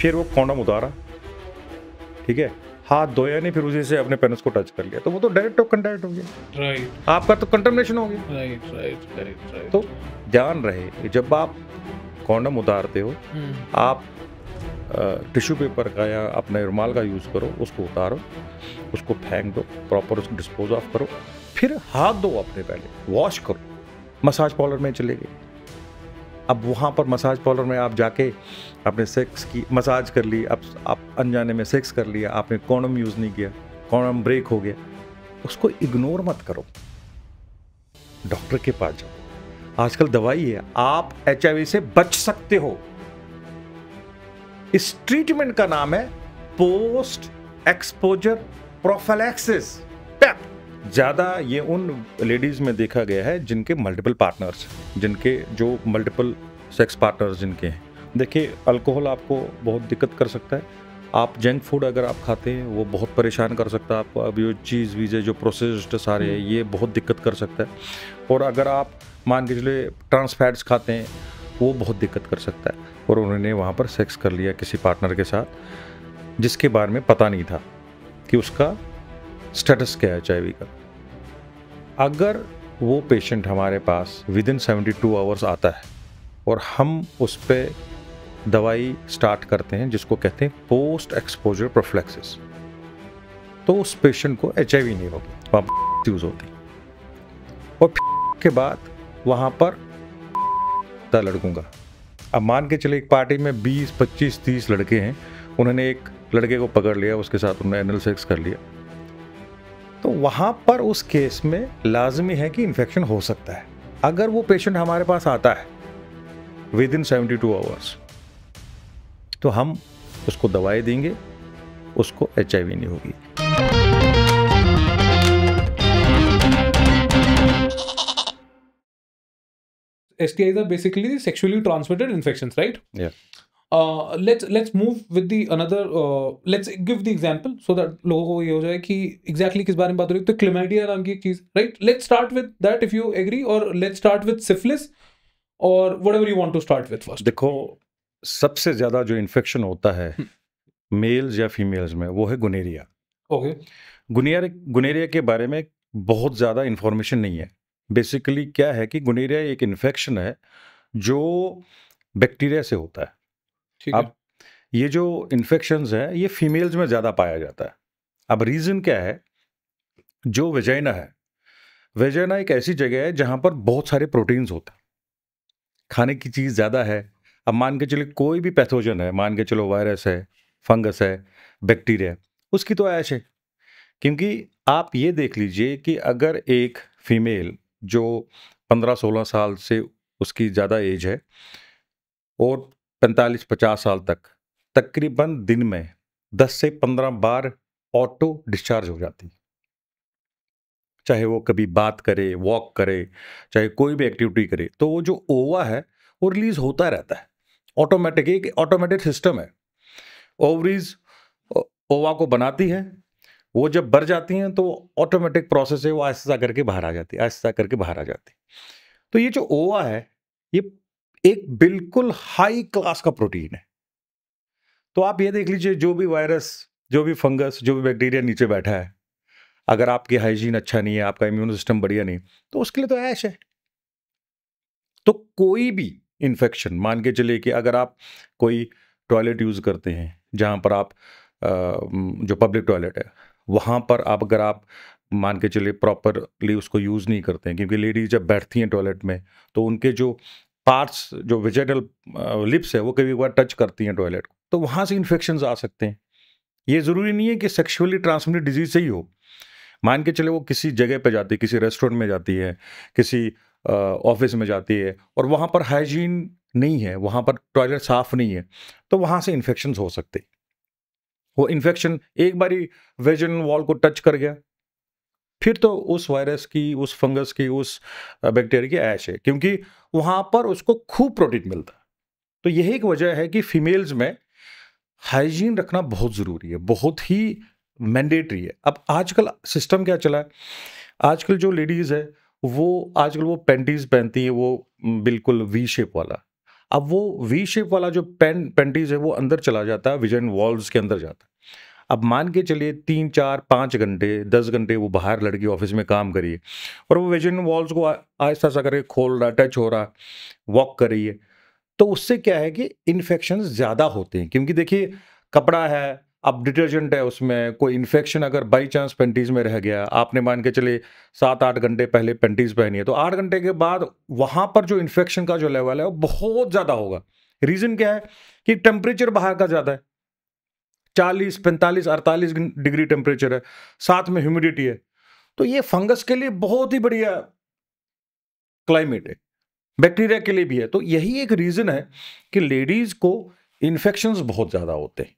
फिर वो कॉन्डम उतारा ठीक है हाथ धोया नहीं फिर उसी से अपने पेनस को टच कर लिया तो वो तो डायरेक्ट ऑफ कंटेक्ट हो गया राइट आपका तो कंटमनेशन हो गया राइट राइट राइट राइट तो ध्यान रहे जब आप कॉन्डम उतारते हो हम्म। आप टिश्यू पेपर का या अपने रुमाल का यूज़ करो उसको उतारो उसको फेंक दो प्रॉपर उसको डिस्पोज ऑफ करो फिर हाथ दो अपने पहले वॉश करो मसाज पार्लर में चले गए अब वहाँ पर मसाज पार्लर में आप जाके आपने सेक्स की मसाज कर ली अब आप अनजाने में सेक्स कर लिया आपने कॉनम यूज़ नहीं किया कॉनम ब्रेक हो गया उसको इग्नोर मत करो डॉक्टर के पास जाओ आजकल दवाई है आप एच से बच सकते हो इस ट्रीटमेंट का नाम है पोस्ट एक्सपोजर प्रोफेलैक्सिस ज़्यादा ये उन लेडीज़ में देखा गया है जिनके मल्टीपल पार्टनर्स जिनके जो मल्टीपल सेक्स पार्टनर्स जिनके हैं देखिए अल्कोहल आपको बहुत दिक्कत कर सकता है आप जंक फूड अगर आप खाते हैं वो बहुत परेशान कर सकता है आपको अभी चीज़ वीज़े जो प्रोसेस्ड सारे हैं ये बहुत दिक्कत कर सकता है और अगर आप मान के चलिए ट्रांसफैट्स खाते हैं वो बहुत दिक्कत कर सकता है और उन्होंने वहाँ पर सेक्स कर लिया किसी पार्टनर के साथ जिसके बारे में पता नहीं था कि उसका स्टेटस क्या है एच का अगर वो पेशेंट हमारे पास within seventy two hours आता है और हम उस पर दवाई स्टार्ट करते हैं जिसको कहते हैं पोस्ट एक्सपोजर प्रोफ्लेक्सिस तो उस पेशेंट को एच नहीं होगी वहाँ यूज़ होती और के बाद वहाँ पर लड़कूंगा अब मान के चले एक पार्टी में 20, 25, 30 लड़के हैं उन्होंने एक लड़के को पकड़ लिया उसके साथ उन्होंने एनल सेक्स कर लिया तो वहाँ पर उस केस में लाजमी है कि इन्फेक्शन हो सकता है अगर वो पेशेंट हमारे पास आता है within seventy two hours तो हम उसको दवाई देंगे उसको एच आई वी नहीं होगी S T I basically sexually transmitted infection right let's let's move with the another let's give the example so that लोगों को ये हो जाए कि एग्जैक्टली किस बारे में बात हो रही है तो क्लिमेडिया नाम की चीज right let's start with that if you agree और लेट्स स्टार्ट विद सिफलिस और whatever you want to start with first देखो सबसे ज़्यादा जो इन्फेक्शन होता है मेल्स हम्म। या फीमेल्स में वो है गुनेरिया ओके गुनेर गुनेरिया गुनेरिया के बारे में बहुत ज़्यादा इन्फॉर्मेशन नहीं है बेसिकली क्या है कि गुनेरिया एक इन्फेक्शन है जो बैक्टीरिया से होता है ठीक अब ये जो इन्फेक्शन है ये फीमेल्स में ज़्यादा पाया जाता है अब रीज़न क्या है जो वेजाइना है वेजाइना एक ऐसी जगह है जहाँ पर बहुत सारे प्रोटीन्स होते हैं खाने की चीज़ ज़्यादा है अब मान के चलो कोई भी पैथोजन है मान के चलो वायरस है फंगस है बैक्टीरिया है उसकी तो ऐश है क्योंकि आप ये देख लीजिए कि अगर एक फीमेल जो पंद्रह सोलह साल से उसकी ज़्यादा एज है और पैंतालीस पचास साल तक तकरीबन दिन में दस से पंद्रह बार ऑटो डिस्चार्ज हो जाती है चाहे वो कभी बात करे वॉक करे चाहे कोई भी एक्टिविटी करे तो वो जो ओवा है वो रिलीज होता रहता है ऑटोमेटिक एक ऑटोमेटिक सिस्टम है ओवरीज ओवा को बनाती है वो जब भर जाती हैं तो ऑटोमेटिक प्रोसेस है वो आहिस्ता करके बाहर आ जाती है आहिस्ता करके बाहर आ जाती तो ये जो ओवा है ये एक बिल्कुल हाई क्लास का प्रोटीन है तो आप ये देख लीजिए जो भी वायरस जो भी फंगस जो भी बैक्टीरिया नीचे बैठा है अगर आपकी हाइजीन अच्छा नहीं है आपका इम्यून सिस्टम बढ़िया नहीं तो उसके लिए तो ऐश है तो कोई भी इन्फेक्शन मान के चलिए कि अगर आप कोई टॉयलेट यूज़ करते हैं जहाँ पर आप जो पब्लिक टॉयलेट है वहाँ पर आप अगर आप मान के चलिए प्रॉपरली उसको यूज़ नहीं करते हैं क्योंकि लेडीज़ जब बैठती हैं टॉयलेट में तो उनके जो पार्ट्स जो वेजिटल लिप्स है वो कभी बार टच करती हैं टॉयलेट को तो वहाँ से इन्फेक्शन आ सकते हैं ये ज़रूरी नहीं है कि सेक्शुअली ट्रांसमिटेड डिजीज़ से ही हो मान के चले वो किसी जगह पे जाती है किसी रेस्टोरेंट में जाती है किसी ऑफिस में जाती है और वहाँ पर हाइजीन नहीं है वहाँ पर टॉयलेट साफ़ नहीं है तो वहाँ से इन्फेक्शन हो सकते वो इन्फेक्शन एक बारी वेजन वॉल को टच कर गया फिर तो उस वायरस की उस फंगस की उस बैक्टीरिया की ऐश है क्योंकि वहाँ पर उसको खूब प्रोटीन मिलता तो यही एक वजह है कि फीमेल्स में हाइजीन रखना बहुत ज़रूरी है बहुत ही मैंडेटरी है अब आजकल सिस्टम क्या चला है आजकल जो लेडीज़ है वो आजकल वो पेंटीज़ पहनती हैं वो बिल्कुल वी शेप वाला अब वो वी शेप वाला जो पेन पेंटीज़ है वो अंदर चला जाता है विजन वॉल्स के अंदर जाता है अब मान के चलिए तीन चार पाँच घंटे दस घंटे वो बाहर लड़की ऑफिस में काम करी है और वो विजन वॉल्स को आहिस्ता आहिस्ता करके खोल रहा टच हो रहा वॉक कर रही है तो उससे क्या है कि इन्फेक्शन ज़्यादा होते हैं क्योंकि देखिए कपड़ा है अब डिटर्जेंट है उसमें कोई इन्फेक्शन अगर बाई चांस पेंटीज़ में रह गया आपने मान के चले सात आठ घंटे पहले पेंटीज़ पहनी है तो आठ घंटे के बाद वहाँ पर जो इन्फेक्शन का जो लेवल है वो बहुत ज़्यादा होगा रीज़न क्या है कि टेम्परेचर बाहर का ज़्यादा है चालीस पैंतालीस अड़तालीस डिग्री टेम्परेचर है साथ में ह्यूमिडिटी है तो ये फंगस के लिए बहुत ही बढ़िया क्लाइमेट है बैक्टीरिया के लिए भी है तो यही एक रीज़न है कि लेडीज़ को इन्फेक्शंस बहुत ज़्यादा होते हैं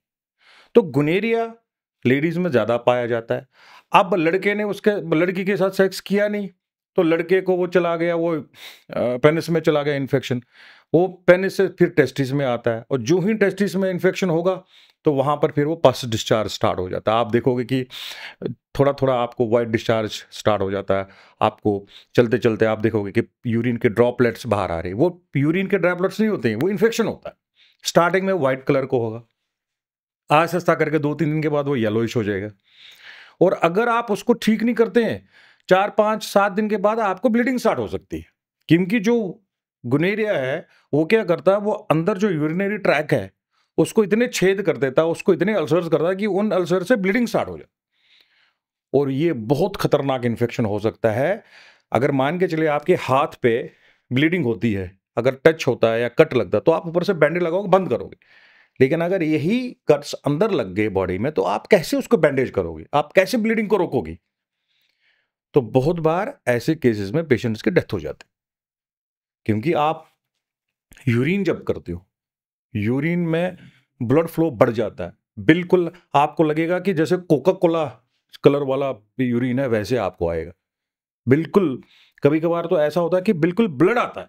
तो गुनेरिया लेडीज़ में ज़्यादा पाया जाता है अब लड़के ने उसके लड़की के साथ सेक्स किया नहीं तो लड़के को वो चला गया वो पेनिस में चला गया इन्फेक्शन वो पेनिस से फिर टेस्टिस में आता है और जो ही टेस्टिस में इन्फेक्शन होगा तो वहाँ पर फिर वो पस डिस्चार्ज स्टार्ट हो जाता है आप देखोगे कि थोड़ा थोड़ा आपको वाइट डिस्चार्ज स्टार्ट हो जाता है आपको चलते चलते आप देखोगे कि यूरिन के ड्रॉपलेट्स बाहर आ रहे हैं वो यूरिन के ड्रॉपलेट्स नहीं होते हैं वो इन्फेक्शन होता है स्टार्टिंग में वाइट कलर को होगा आस्ता करके दो तीन दिन के बाद वो येलोइश हो जाएगा और अगर आप उसको ठीक नहीं करते हैं चार पाँच सात दिन के बाद आपको ब्लीडिंग स्टार्ट हो सकती है क्योंकि जो गुनेरिया है वो क्या करता है वो अंदर जो यूरिनरी ट्रैक है उसको इतने छेद कर देता है उसको इतने अल्सर्स करता है कि उन अल्सर से ब्लीडिंग स्टार्ट हो जाए और ये बहुत खतरनाक इन्फेक्शन हो सकता है अगर मान के चले आपके हाथ पे ब्लीडिंग होती है अगर टच होता है या कट लगता है तो आप ऊपर से बैंडेज लगाओगे बंद करोगे लेकिन अगर यही कट्स अंदर लग गए बॉडी में तो आप कैसे उसको बैंडेज करोगे आप कैसे ब्लीडिंग को रोकोगे तो बहुत बार ऐसे केसेस में पेशेंट्स की डेथ हो जाती क्योंकि आप यूरिन जब करते हो यूरिन में ब्लड फ्लो बढ़ जाता है बिल्कुल आपको लगेगा कि जैसे कोका कोला कलर वाला यूरिन है वैसे आपको आएगा बिल्कुल कभी कभार तो ऐसा होता है कि बिल्कुल ब्लड आता है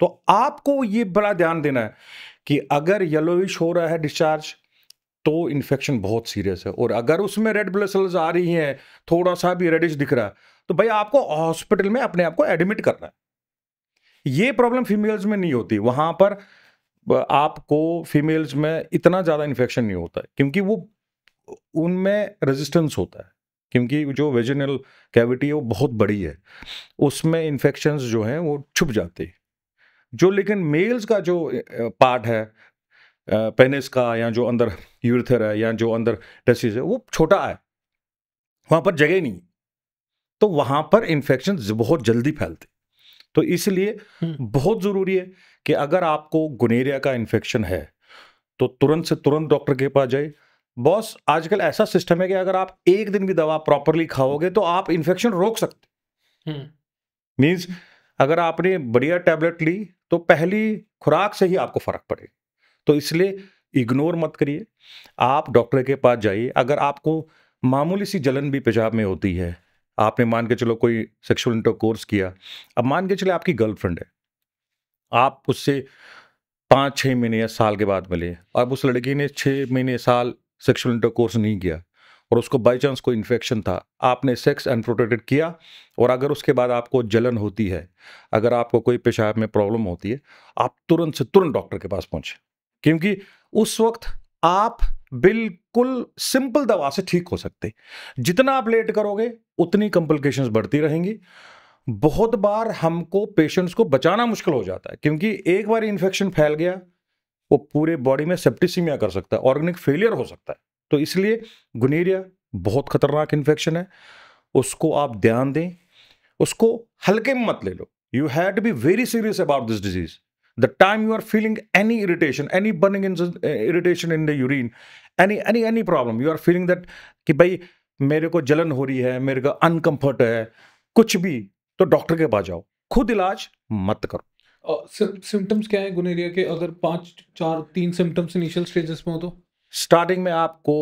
तो आपको ये बड़ा ध्यान देना है कि अगर येलोविश हो रहा है डिस्चार्ज तो इन्फेक्शन बहुत सीरियस है और अगर उसमें रेड ब्लड सेल्स आ रही हैं थोड़ा सा भी रेडिश दिख रहा है तो भाई आपको हॉस्पिटल में अपने आप को एडमिट करना है ये प्रॉब्लम फीमेल्स में नहीं होती वहाँ पर आपको फीमेल्स में इतना ज़्यादा इन्फेक्शन नहीं होता है क्योंकि वो उनमें रेजिस्टेंस होता है क्योंकि जो वेजिनल कैविटी है वो बहुत बड़ी है उसमें इन्फेक्शंस जो हैं वो छुप जाती है जो लेकिन मेल्स का जो पार्ट है पेनिस का या जो अंदर यूरिथर है या जो अंदर डेसिस है वो छोटा है वहाँ पर जगह नहीं तो वहाँ पर इन्फेक्शन बहुत जल्दी फैलते तो इसलिए बहुत ज़रूरी है कि अगर आपको गुनेरिया का इन्फेक्शन है तो तुरंत से तुरंत डॉक्टर के पास जाए बॉस आजकल ऐसा सिस्टम है कि अगर आप एक दिन भी दवा प्रॉपरली खाओगे तो आप इन्फेक्शन रोक सकते मीन्स अगर आपने बढ़िया टैबलेट ली तो पहली खुराक से ही आपको फ़र्क पड़ेगा तो इसलिए इग्नोर मत करिए आप डॉक्टर के पास जाइए अगर आपको मामूली सी जलन भी पेशाब में होती है आपने मान के चलो कोई सेक्सुअल इंटर कोर्स किया अब मान के चले आपकी गर्लफ्रेंड है आप उससे पाँच छः महीने या साल के बाद मिले अब उस लड़की ने छः महीने साल सेक्सुअल इंटर कोर्स नहीं किया और उसको बाई चांस कोई इन्फेक्शन था आपने सेक्स अनप्रोटेक्टेड किया और अगर उसके बाद आपको जलन होती है अगर आपको कोई पेशाब में प्रॉब्लम होती है आप तुरंत से तुरंत डॉक्टर के पास पहुँचें क्योंकि उस वक्त आप बिल्कुल सिंपल दवा से ठीक हो सकते जितना आप लेट करोगे उतनी कॉम्प्लिकेशंस बढ़ती रहेंगी बहुत बार हमको पेशेंट्स को बचाना मुश्किल हो जाता है क्योंकि एक बार इन्फेक्शन फैल गया वो पूरे बॉडी में सेप्टिसीमिया कर सकता है ऑर्गेनिक फेलियर हो सकता है तो इसलिए गुनेरिया बहुत खतरनाक इन्फेक्शन है उसको आप ध्यान दें उसको हल्के में मत ले लो you had be very serious about this disease the time you are feeling any irritation any burning irritation in the urine any any any problem you are feeling that कि भाई मेरे को जलन हो रही है मेरे को अनकंफर्ट है कुछ भी तो डॉक्टर के पास जाओ खुद इलाज मत करो सिम्टम्स क्या है गुनेरिया के अगर पाँच चार तीन सिम्टम्स इनिशियल स्टेजेस में हो तो स्टार्टिंग में आपको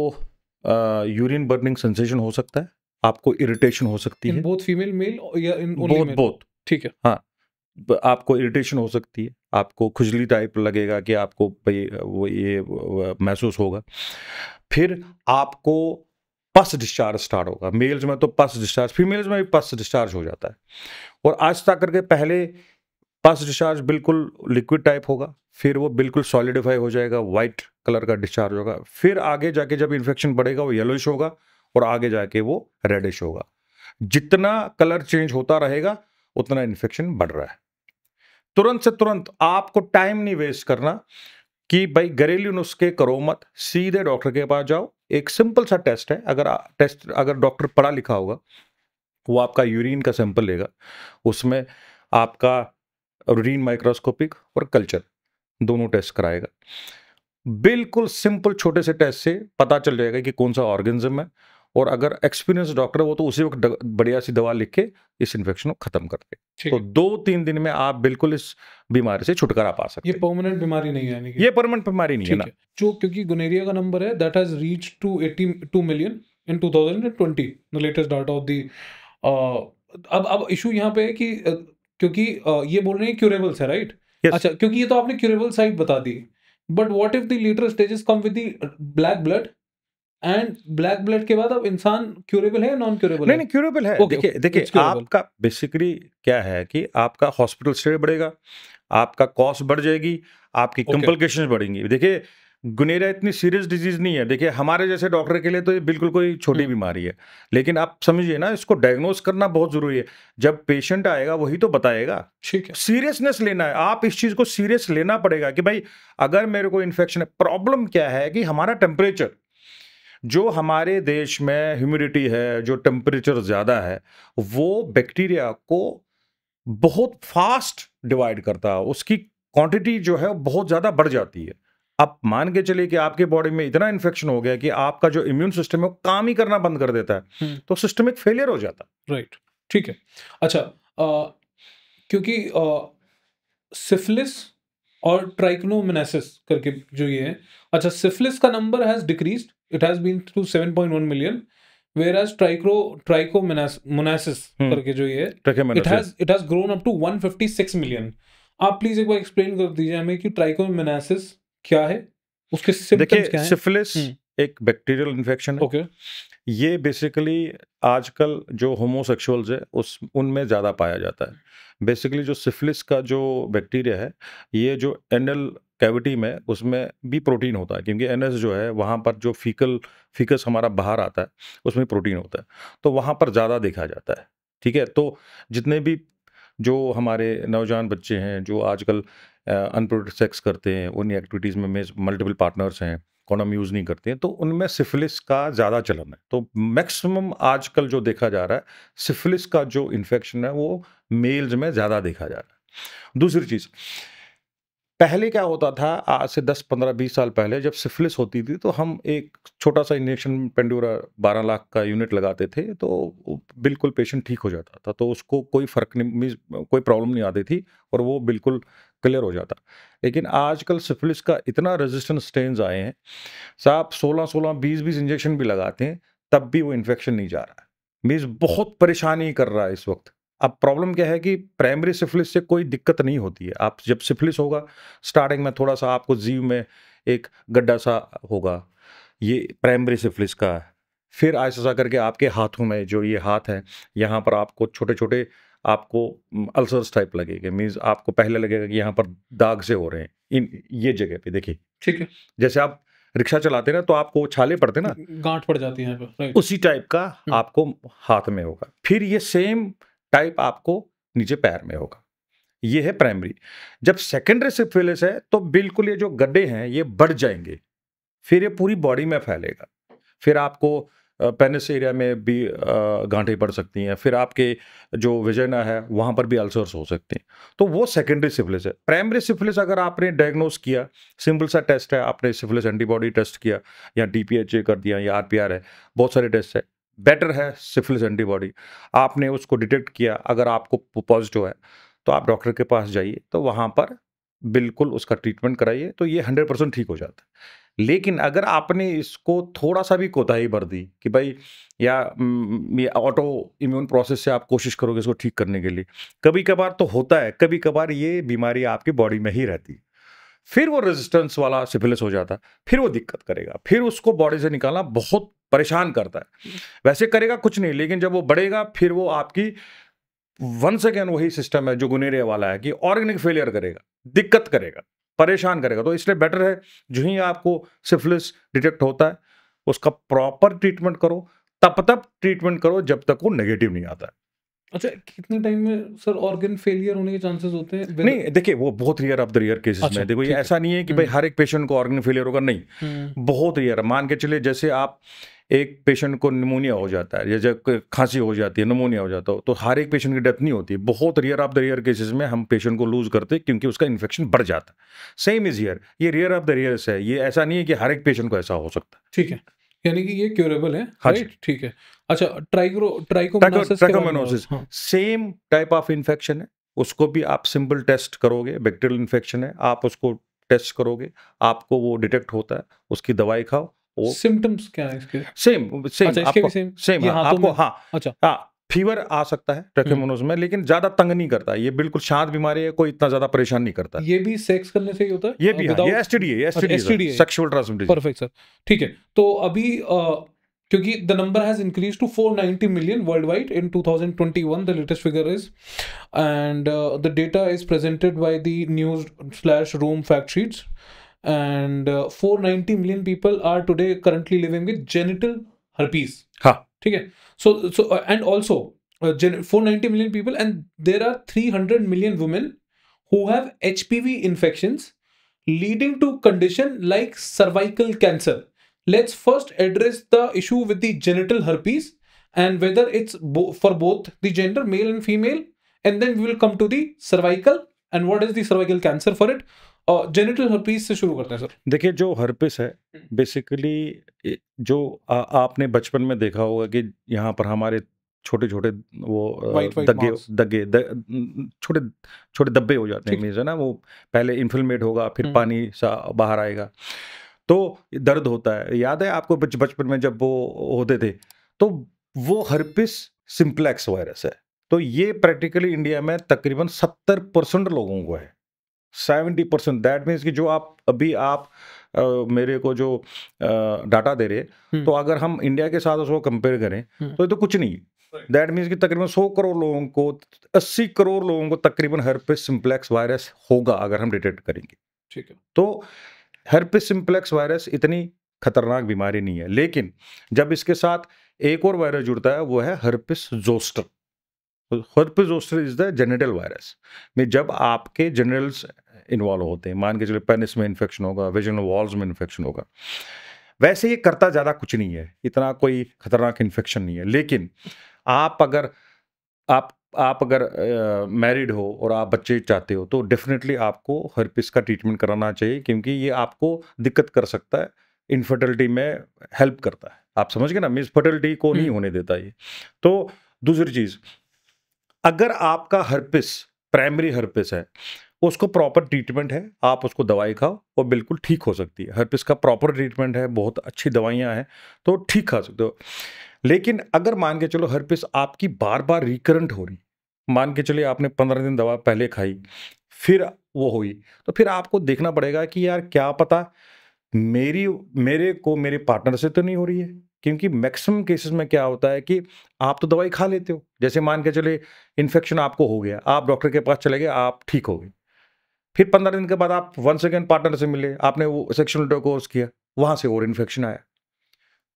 यूरिन बर्निंग सेंसेशन हो सकता है आपको इरिटेशन हो सकती in है बोथ फीमेल मेल या इन बोथ बोथ ठीक है हाँ आपको इरिटेशन हो सकती है आपको खुजली टाइप लगेगा कि आपको वो ये महसूस होगा फिर आपको पस डिस्चार्ज स्टार्ट होगा मेल्स में तो पस डिस्चार्ज फीमेल्स में भी पस डिस्चार्ज हो जाता है और आज तक करके पहले पास डिस्चार्ज बिल्कुल लिक्विड टाइप होगा फिर वो बिल्कुल सॉलिडिफाई हो जाएगा वाइट कलर का डिस्चार्ज होगा फिर आगे जाके जब इन्फेक्शन बढ़ेगा वो येलोइश होगा और आगे जाके वो रेडिश होगा जितना कलर चेंज होता रहेगा उतना इन्फेक्शन बढ़ रहा है तुरंत से तुरंत आपको टाइम नहीं वेस्ट करना कि भाई घरेलू नुस्खे करो मत सीधे डॉक्टर के पास जाओ एक सिंपल सा टेस्ट है अगर टेस्ट अगर डॉक्टर पढ़ा लिखा होगा वो आपका यूरिन का सैंपल लेगा उसमें आपका रूटीन माइक्रोस्कोपिक और कल्चर दोनों टेस्ट कराएगा बिल्कुल सिंपल छोटे से टेस्ट से पता चल जाएगा कि कौन सा ऑर्गेनिज्म है और अगर एक्सपीरियंस डॉक्टर वो तो उसी वक्त बढ़िया सी दवा लिख के इस इन्फेक्शन को खत्म कर दे तो दो तीन दिन में आप बिल्कुल इस बीमारी से छुटकारा पा सकते ये परमानेंट बीमारी नहीं है ये परमानेंट बीमारी नहीं है ना जो क्योंकि गुनेरिया का नंबर है that has reach to eighty two million in two thousand and twenty latest data of the अब अब इशू यहाँ पे है कि क्योंकि ये बोल रहे हैं क्यूरेबल्स है राइट yes. अच्छा क्योंकि ये तो आपने क्यूरेबल साइड बता दी but what if the later stages come with black blood and black blood के बाद अब इंसान क्यूरेबल है नॉन क्यूरेबल नहीं नहीं क्यूरेबल है देखिए देखिए आपका बेसिकली क्या है कि आपका हॉस्पिटल स्टे बढ़ेगा आपका कॉस्ट बढ़ जाएगी आपकी कॉम्प्लिकेशन okay. बढ़ेंगी देखिए गुनेरा इतनी सीरियस डिजीज नहीं है देखिए हमारे जैसे डॉक्टर के लिए तो ये बिल्कुल कोई छोटी हम्म। बीमारी है लेकिन आप समझिए ना इसको डायग्नोस करना बहुत जरूरी है जब पेशेंट आएगा वही तो बताएगा ठीक है सीरियसनेस लेना है आप इस चीज़ को सीरियस लेना पड़ेगा कि भाई अगर मेरे को इन्फेक्शन है प्रॉब्लम क्या है कि हमारा टेम्परेचर जो हमारे देश में ह्यूमिडिटी है जो टेम्परेचर ज़्यादा है वो बैक्टीरिया को बहुत फास्ट डिवाइड करता है उसकी क्वांटिटी जो है बहुत ज़्यादा बढ़ जाती है आप मान के चलिए कि आपके बॉडी में इतना इन्फेक्शन हो गया कि आपका जो इम्यून सिस्टम है वो काम ही करना बंद कर देता है हम्म। तो सिस्टमिक फेलियर हो जाता है राइट ठीक है अच्छा आ, क्योंकि सिफिलिस और ट्राइक्नोमिनेसिस करके जो ये है अच्छा सिफिलिस का number has decrease it has been two seven point one million whereas tricho trichomoniasis करके जो ये it has it has grown up to one fifty six million आप प्लीज़ एक बार एक्सप्लेन कर दीजिए हमें कि ट्राइकोमिनेसिस क्या है उसके देखिए सिफिलिस हम्म। एक बैक्टीरियल इन्फेक्शन है ओके okay. ये बेसिकली आजकल जो होमोसेक्सुअल्स है उस उनमें ज़्यादा पाया जाता है बेसिकली जो सिफिलिस का जो बैक्टीरिया है ये जो एनल कैविटी में उसमें भी प्रोटीन होता है क्योंकि एनएस जो है वहाँ पर जो फीकल फीकस हमारा बाहर आता है उसमें प्रोटीन होता है तो वहाँ पर ज़्यादा देखा जाता है ठीक है तो जितने भी जो हमारे नौजवान बच्चे हैं जो आजकल अनप्रोटेक्ट सेक्स करते हैं उन एक्टिविटीज़ में मल्टीपल पार्टनर्स हैं कौन हम यूज़ नहीं करते हैं तो उनमें सिफिलिस का ज़्यादा चलन है तो मैक्सिमम आजकल जो देखा जा रहा है सिफिलिस का जो इन्फेक्शन है वो मेल्स में ज़्यादा देखा जा रहा है दूसरी चीज़ पहले क्या होता था आज से 10, 15, 20 साल पहले जब सिफिलिस होती थी तो हम एक छोटा सा इंजेक्शन पेंडोरा 12 लाख का यूनिट लगाते थे तो बिल्कुल पेशेंट ठीक हो जाता था तो उसको कोई फ़र्क नहीं मीन कोई प्रॉब्लम नहीं आती थी और वो बिल्कुल क्लियर हो जाता लेकिन आजकल सिफिलिस का इतना रेजिस्टेंस स्टेन्स आए हैं साहब सोलह सोलह बीस बीस इंजेक्शन भी लगाते हैं तब भी वो इन्फेक्शन नहीं जा रहा है मीन्स बहुत परेशानी कर रहा है इस वक्त अब प्रॉब्लम क्या है कि प्राइमरी सिफिलिस से कोई दिक्कत नहीं होती है आप जब सिफिलिस होगा स्टार्टिंग में थोड़ा सा आपको जीव में एक गड्ढा सा होगा ये प्राइमरी सिफिलिस का है फिर ऐसा करके आपके हाथों में जो ये हाथ है यहाँ पर आपको छोटे छोटे आपको अल्सर्स टाइप लगेगा मीन्स आपको पहले लगेगा कि यहाँ पर दाग से हो रहे हैं इन ये जगह पे देखिए ठीक है जैसे आप रिक्शा चलाते ना तो आपको छाले पड़ते ना गांठ पड़ जाती है उसी टाइप का हम्म। आपको हाथ में होगा फिर ये सेम टाइप आपको नीचे पैर में होगा ये है प्राइमरी जब सेकेंडरी सिफिलिस है तो बिल्कुल ये जो गड्ढे हैं ये बढ़ जाएंगे फिर ये पूरी बॉडी में फैलेगा फिर आपको पेनिस एरिया में भी गांठें पड़ सकती हैं फिर आपके जो विजना है वहाँ पर भी अल्सर्स हो सकते हैं तो वो सेकेंडरी सिफिलिस है प्राइमरी सिफिलिस अगर आपने डायग्नोस किया सिंपल सा टेस्ट है आपने सिफिलिस एंटीबॉडी टेस्ट किया या डी कर दिया या आर है बहुत सारे टेस्ट है बेटर है सिफिलिस एंटीबॉडी आपने उसको डिटेक्ट किया अगर आपको पॉजिटिव है तो आप डॉक्टर के पास जाइए तो वहाँ पर बिल्कुल उसका ट्रीटमेंट कराइए तो ये हंड्रेड परसेंट ठीक हो जाता है लेकिन अगर आपने इसको थोड़ा सा भी कोताही भर दी कि भाई या ऑटो इम्यून प्रोसेस से आप कोशिश करोगे इसको ठीक करने के लिए कभी कभार तो होता है कभी कभार ये बीमारी आपकी बॉडी में ही रहती है फिर वो रेजिस्टेंस वाला सिफिलिस हो जाता फिर वो दिक्कत करेगा फिर उसको बॉडी से निकालना बहुत परेशान करता है वैसे करेगा कुछ नहीं लेकिन जब वो बढ़ेगा फिर वो आपकी वन सेकेंड वही सिस्टम है जो गुनेरिया वाला है कि ऑर्गेनिक फेलियर करेगा दिक्कत करेगा परेशान करेगा तो इसलिए बेटर है जो ही आपको सिफिलिस डिटेक्ट होता है उसका प्रॉपर ट्रीटमेंट करो तब तक ट्रीटमेंट करो जब तक वो नेगेटिव नहीं आता है अच्छा कितने टाइम में सर ऑर्गन फेलियर होने के चांसेस होते हैं नहीं देखिए वो बहुत rare of the rare cases अच्छा, में देखो ये ऐसा नहीं है कि भाई हम्म। हर एक पेशेंट को ऑर्गन फेलियर होगा नहीं हम्म। बहुत रियर मान के चले जैसे आप एक पेशेंट को निमोनिया हो जाता है या जब खांसी हो जाती है निमोनिया हो जाता हो तो हर एक पेशेंट की डेथ नहीं होती बहुत rare of the rare cases में हम पेशेंट को लूज करते क्योंकि उसका इन्फेक्शन बढ़ जाता है सेम इज ईयर ये रेयर ऑफ द रेयर्स है ये ऐसा नहीं है कि हर एक पेशेंट को ऐसा हो सकता है ठीक है यानी कि ये क्योरेबल है हाँ राइट ठीक है अच्छा tricho trichomoniasis same type of infection है उसको भी आप सिंपल टेस्ट करोगे बैक्टीरियल इन्फेक्शन है आप उसको टेस्ट करोगे आपको वो डिटेक्ट होता है उसकी दवाई खाओ सिम्टम्स क्या है इसके सेम सेम अच्छा, आपको, सेम सेम हाँ, आपको में? हाँ अच्छा हाँ फीवर आ सकता है ट्रेकोमोनोज हम्म। में लेकिन ज्यादा तंग नहीं करता ये बिल्कुल शांत बीमारी है कोई इतना ज्यादा परेशान नहीं करता ये भी सेक्स करने से ही होता है ये भी हाँ, ये एसटीडी है STD STD sexual transmitted perfect sir ठीक है तो अभी क्योंकि the number has increase to 490 million world wide in 2021 the latest figure is and the data is presented by the news slash room fact sheets and uh, 490 million people are today currently living with genital herpes huh. okay so so uh, and also uh, 490 million people and there are 300 million women who have hpv infections leading to condition like cervical cancer let's first address the issue with the genital herpes and whether it's for both the gender male and female and then we will come to the cervical and what is the cervical cancer for it और genital herpes से शुरू करते हैं sir देखिए जो herpes है basically जो आ, आपने बचपन में देखा होगा कि यहाँ पर हमारे छोटे छोटे वो दगे दगे छोटे छोटे दब्बे हो जाते हैं है ना वो पहले इन्फ्लमेट होगा फिर हम्म। पानी सा बाहर आएगा तो दर्द होता है याद है आपको बचपन में जब वो होते थे तो वो हर्पिस सिंप्लेक्स वायरस है तो ये प्रैक्टिकली इंडिया में तकरीबन सत्तर परसेंट लोगों को है सेवेंटी परसेंट दैट मीन्स कि जो आप अभी आप आ, मेरे को जो आ, डाटा दे रहे हम्म। तो अगर हम इंडिया के साथ उसको कंपेयर करें हम्म। तो ये तो कुछ नहीं दैट मीन्स कि तकरीबन सौ करोड़ लोगों को अस्सी करोड़ लोगों को तकरीबन पे सिम्प्लेक्स वायरस होगा अगर हम डिटेक्ट करेंगे ठीक है तो पे सिम्प्लेक्स वायरस इतनी खतरनाक बीमारी नहीं है लेकिन जब इसके साथ एक और वायरस जुड़ता है वो है herpes zoster zoster is the genital virus में जब आपके जनरल्स इन्वॉल्व होते हैं मान के चलिए पेनिस में इन्फेक्शन होगा विजनल वॉल्स में इन्फेक्शन होगा वैसे ये करता ज़्यादा कुछ नहीं है इतना कोई खतरनाक इन्फेक्शन नहीं है लेकिन आप अगर आप आप अगर मैरिड uh, हो और आप बच्चे चाहते हो तो डेफिनेटली आपको हर्पिस का ट्रीटमेंट कराना चाहिए क्योंकि ये आपको दिक्कत कर सकता है इनफर्टिलिटी में हेल्प करता है आप समझ गए ना मिस फर्टिलिटी को नहीं हम्म। होने देता ये तो दूसरी चीज़ अगर आपका हर्पिस प्राइमरी हर्पिस है उसको प्रॉपर ट्रीटमेंट है आप उसको दवाई खाओ वो बिल्कुल ठीक हो सकती है हर्पिस का प्रॉपर ट्रीटमेंट है बहुत अच्छी दवाइयाँ हैं तो ठीक खा सकते हो लेकिन अगर मान के चलो हर्पिस आपकी बार बार रिकरेंट हो रही मान के चलिए आपने पंद्रह दिन दवा पहले खाई फिर वो हुई तो फिर आपको देखना पड़ेगा कि यार क्या पता मेरी मेरे को मेरे पार्टनर से तो नहीं हो रही है क्योंकि मैक्सिमम केसेस में क्या होता है कि आप तो दवाई खा लेते हो जैसे मान के चले इन्फेक्शन आपको हो गया आप डॉक्टर के पास चले गए आप ठीक हो गए फिर पंद्रह दिन के बाद आप वन सेकेंड पार्टनर से मिले आपने वो सेक्शुअल डोकोर्स किया वहाँ से और इन्फेक्शन आया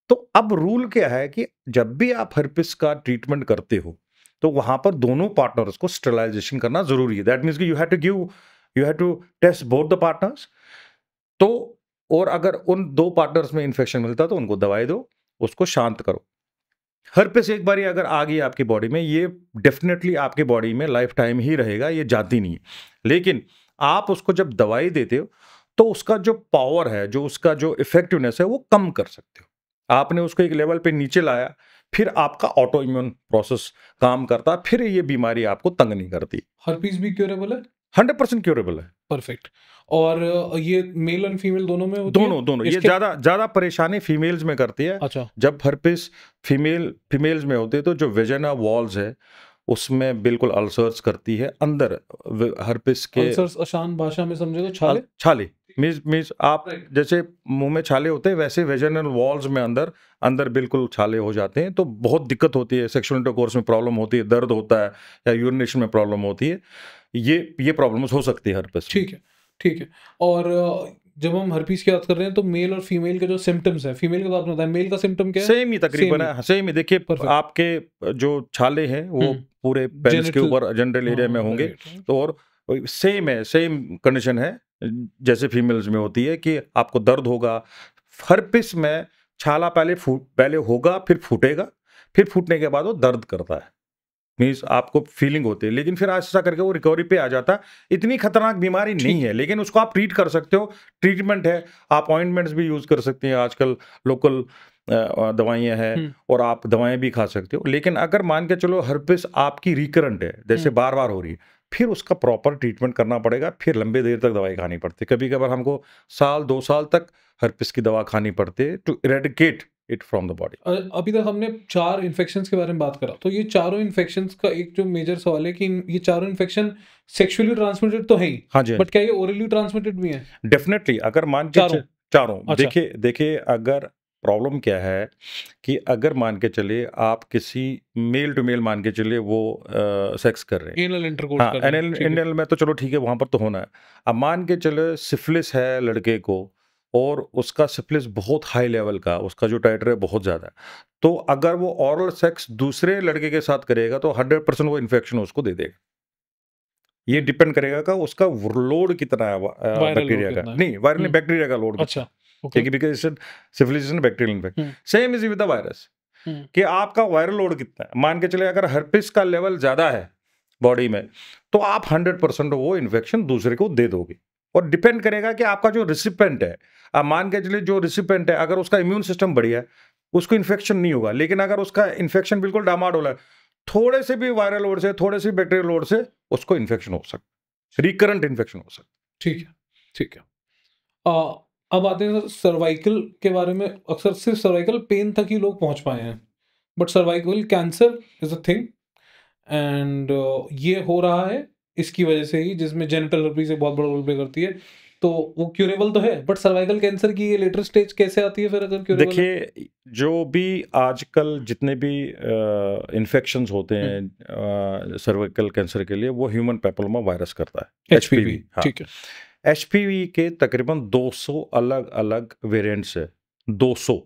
तो अब रूल क्या है कि जब भी आप हर्पिस का ट्रीटमेंट करते हो तो वहाँ पर दोनों पार्टनर्स को स्टरलाइजेशन करना जरूरी है दैट मीन्स कि you have to give you have to test both the partners तो और अगर उन दो पार्टनर्स में इन्फेक्शन मिलता तो उनको दवाई दो उसको शांत करो हर पे से एक बार ये अगर आ गई आपकी बॉडी में ये डेफिनेटली आपके बॉडी में लाइफ टाइम ही रहेगा ये जाती नहीं है लेकिन आप उसको जब दवाई देते हो तो उसका जो पावर है जो उसका जो इफेक्टिवनेस है वो कम कर सकते हो आपने उसको एक लेवल पे नीचे लाया फिर आपका ऑटो इम्यून प्रोसेस काम करता फिर ये बीमारी आपको तंग नहीं करती हर पीस भी क्योरेबल है हंड्रेड परसेंट क्योरेबल है परफेक्ट और ये मेल एंड फीमेल दोनों में दोनों दोनों ये ज्यादा ज्यादा परेशानी फीमेल्स में करती है अच्छा जब हर्पिस फीमेल फीमेल्स में होते तो जो वेजेना वॉल्स है उसमें बिल्कुल अल्सर्स करती है अंदर हर्पिस के अल्सर्स आसान भाषा में समझे तो छाले छाले मीन्स मीन्स आप जैसे मुंह में छाले होते हैं वैसे वेजनल वॉल्स में अंदर अंदर बिल्कुल छाले हो जाते हैं तो बहुत दिक्कत होती है सेक्शुअल इंटरकोर्स में प्रॉब्लम होती है दर्द होता है या यूरिनेशन में प्रॉब्लम होती है ये ये प्रॉब्लम्स हो सकती है हर पर्सन ठीक है ठीक है और जब हम हर पीस की बात कर रहे हैं तो मेल और फीमेल के जो सिम्टम्स है फीमेल का तो आपने बताया मेल का सिम्टम क्या है सेम ही तकरीबन है सेम ही देखिए आपके जो छाले हैं वो हम्म। पूरे पेरेंट्स के ऊपर जनरल एरिया में हाँ, होंगे तो और सेम है सेम कंडीशन है जैसे फीमेल्स में होती है कि आपको दर्द होगा हर में छाला पहले फूट पहले होगा फिर फूटेगा फिर फूटने के बाद वो दर्द करता है मीन्स आपको फीलिंग होती है लेकिन फिर ऐसा करके वो रिकवरी पे आ जाता है इतनी खतरनाक बीमारी नहीं है लेकिन उसको आप ट्रीट कर सकते हो ट्रीटमेंट है आप अपॉइंटमेंट्स भी यूज़ कर सकते हैं आजकल लोकल दवाइयाँ हैं हम्म। और आप दवाएं भी खा सकते हो लेकिन अगर मान के चलो हर्पिस आपकी रिकरेंट है जैसे हम्म। बार बार हो रही है फिर उसका प्रॉपर ट्रीटमेंट करना पड़ेगा फिर लंबे देर तक दवाई खानी पड़ती है कभी कभार हमको साल दो साल तक हर्पिस की दवा खानी पड़ती है to eradicate it from the body अभी तक हमने चार इन्फेक्शन के बारे में बात करा तो ये चारों इन्फेक्शन का एक जो मेजर सवाल है कि ये चारों इन्फेक्शन सेक्सुअली ट्रांसमिटेड तो है ही हाँ जी बट हाँ क्या ये ओरली ट्रांसमिटेड भी है डेफिनेटली अगर मान के चारों, चारों अच्छा। देखिए देखिए अगर प्रॉब्लम क्या है कि अगर मान के चले आप किसी मेल टू मेल मान के चले वो आ, सेक्स कर रहे हैं एनल इंटरकोर्स हाँ, एनल एनल में तो चलो ठीक है वहां पर तो होना है अब मान के चले सिफिलिस है लड़के को और उसका सिफिलिस बहुत हाई लेवल का उसका जो टाइटर है बहुत ज़्यादा तो अगर वो औरल सेक्स दूसरे लड़के के साथ करेगा तो हंड्रेड परसेंट वो इन्फेक्शन उसको दे देगा ये डिपेंड करेगा का उसका लोड कितना है बैक्टीरिया का नहीं वायरल बैक्टीरिया हम्म। का लोड अच्छा syphilis bacterial same is with the virus कि आपका वायरल लोड कितना है मान के चले अगर हर्पिस का लेवल ज़्यादा है बॉडी में तो आप हंड्रेड परसेंट वो इन्फेक्शन दूसरे को दे दोगे और डिपेंड करेगा कि आपका जो रिसिपेंट है अब मान के चलिए जो रिसिपेंट है अगर उसका इम्यून सिस्टम बढ़िया है उसको इन्फेक्शन नहीं होगा लेकिन अगर उसका इन्फेक्शन बिल्कुल डामाडोल है थोड़े से भी वायरल लोड से थोड़े से बैक्टीरियल लोड से उसको इन्फेक्शन हो सकता है रिकरेंट इन्फेक्शन हो सकता ठीक है ठीक है आ, अब आते हैं सर्वाइकल के बारे में अक्सर सिर्फ सर्वाइकल पेन तक ही लोग पहुंच पाए हैं but cervical cancer is a thing and ये हो रहा है इसकी वजह से ही जिसमें जेनिटल हर्पी से बहुत बड़ा रोल प्ले करती है तो वो क्यूरेबल तो है बट सर्वाइकल कैंसर की ये लेटर स्टेज कैसे आती है फिर अगर क्यूरेबल देखिए जो भी आजकल जितने भी इन्फेक्शन होते हैं सर्वाइकल हम्म। कैंसर के लिए वो ह्यूमन पेपलोमा वायरस करता है एच हाँ। ठीक है एचपीवी के तकरीबन 200 अलग अलग वेरिएंट्स है 200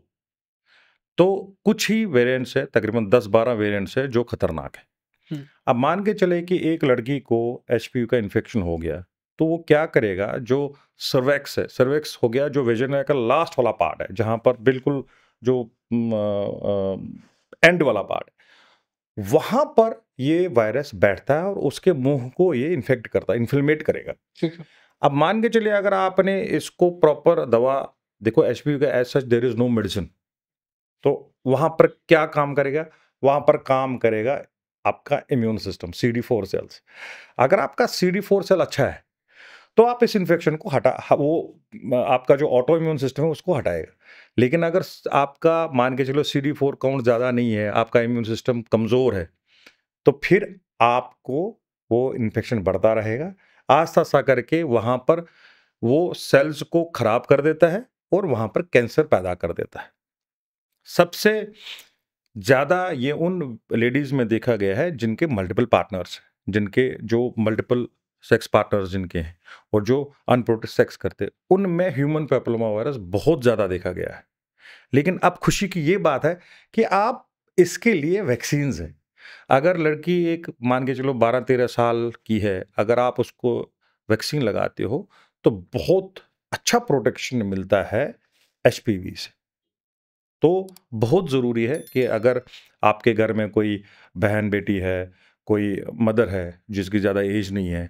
तो कुछ ही वेरिएंट्स है तकरीबन 10-12 वेरिएंट्स है जो खतरनाक है हम्म। अब मान के चले कि एक लड़की को एच का इन्फेक्शन हो गया तो वो क्या करेगा जो सर्वेक्स है सर्वेक्स हो गया जो वेजनाया का लास्ट वाला पार्ट है जहाँ पर बिल्कुल जो एंड वाला पार्ट है वहाँ पर ये वायरस बैठता है और उसके मुंह को ये इन्फेक्ट करता है इन्फ्लेमेट करेगा ठीक है अब मान के चलिए अगर आपने इसको प्रॉपर दवा देखो एच पी का as such there is no medicine तो वहाँ पर क्या काम करेगा वहाँ पर काम करेगा आपका immune system C D four cells अगर आपका सी डी फोर सेल अच्छा है तो आप इस इन्फेक्शन को हटा वो आपका जो ऑटो इम्यून सिस्टम है उसको हटाएगा लेकिन अगर आपका मान के चलो सी डी फोर काउंट ज़्यादा नहीं है आपका इम्यून सिस्टम कमज़ोर है तो फिर आपको वो इन्फेक्शन बढ़ता रहेगा आस्ता सा करके वहाँ पर वो सेल्स को ख़राब कर देता है और वहाँ पर कैंसर पैदा कर देता है सबसे ज़्यादा ये उन लेडीज़ में देखा गया है जिनके मल्टीपल पार्टनर्स हैं जिनके जो मल्टीपल सेक्स पार्टनर्स जिनके हैं और जो अनप्रोटेक्ट सेक्स करते हैं उनमें ह्यूमन पेपलोमा वायरस बहुत ज़्यादा देखा गया है लेकिन अब खुशी की ये बात है कि आप इसके लिए वैक्सीन्स हैं अगर लड़की एक मान के चलो बारह तेरह साल की है अगर आप उसको वैक्सीन लगाते हो तो बहुत अच्छा प्रोटेक्शन मिलता है एच से तो बहुत ज़रूरी है कि अगर आपके घर में कोई बहन बेटी है कोई मदर है जिसकी ज़्यादा एज नहीं है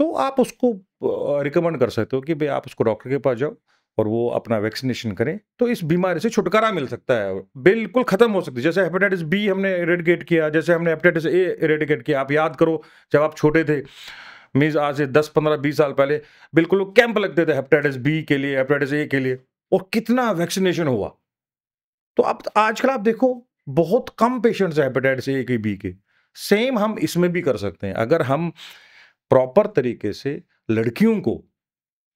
तो आप उसको रिकमेंड कर सकते हो कि भाई आप उसको डॉक्टर के पास जाओ और वो अपना वैक्सीनेशन करें तो इस बीमारी से छुटकारा मिल सकता है बिल्कुल ख़त्म हो सकती है जैसे हेपेटाइटिस बी हमने इरेडिकेट किया जैसे हमने हेपेटाइटिस ए इरेडिकेट किया आप याद करो जब आप छोटे थे मीन्स आज से दस पंद्रह बीस साल पहले बिल्कुल कैंप लगते थे हेपेटाइटिस बी के लिए हेपेटाइटिस ए के लिए और कितना वैक्सीनेशन हुआ तो अब आजकल आप देखो बहुत कम पेशेंट्स हैं हेपेटाइटिस ए के बी के सेम हम इसमें भी कर सकते हैं अगर हम प्रॉपर तरीके से लड़कियों को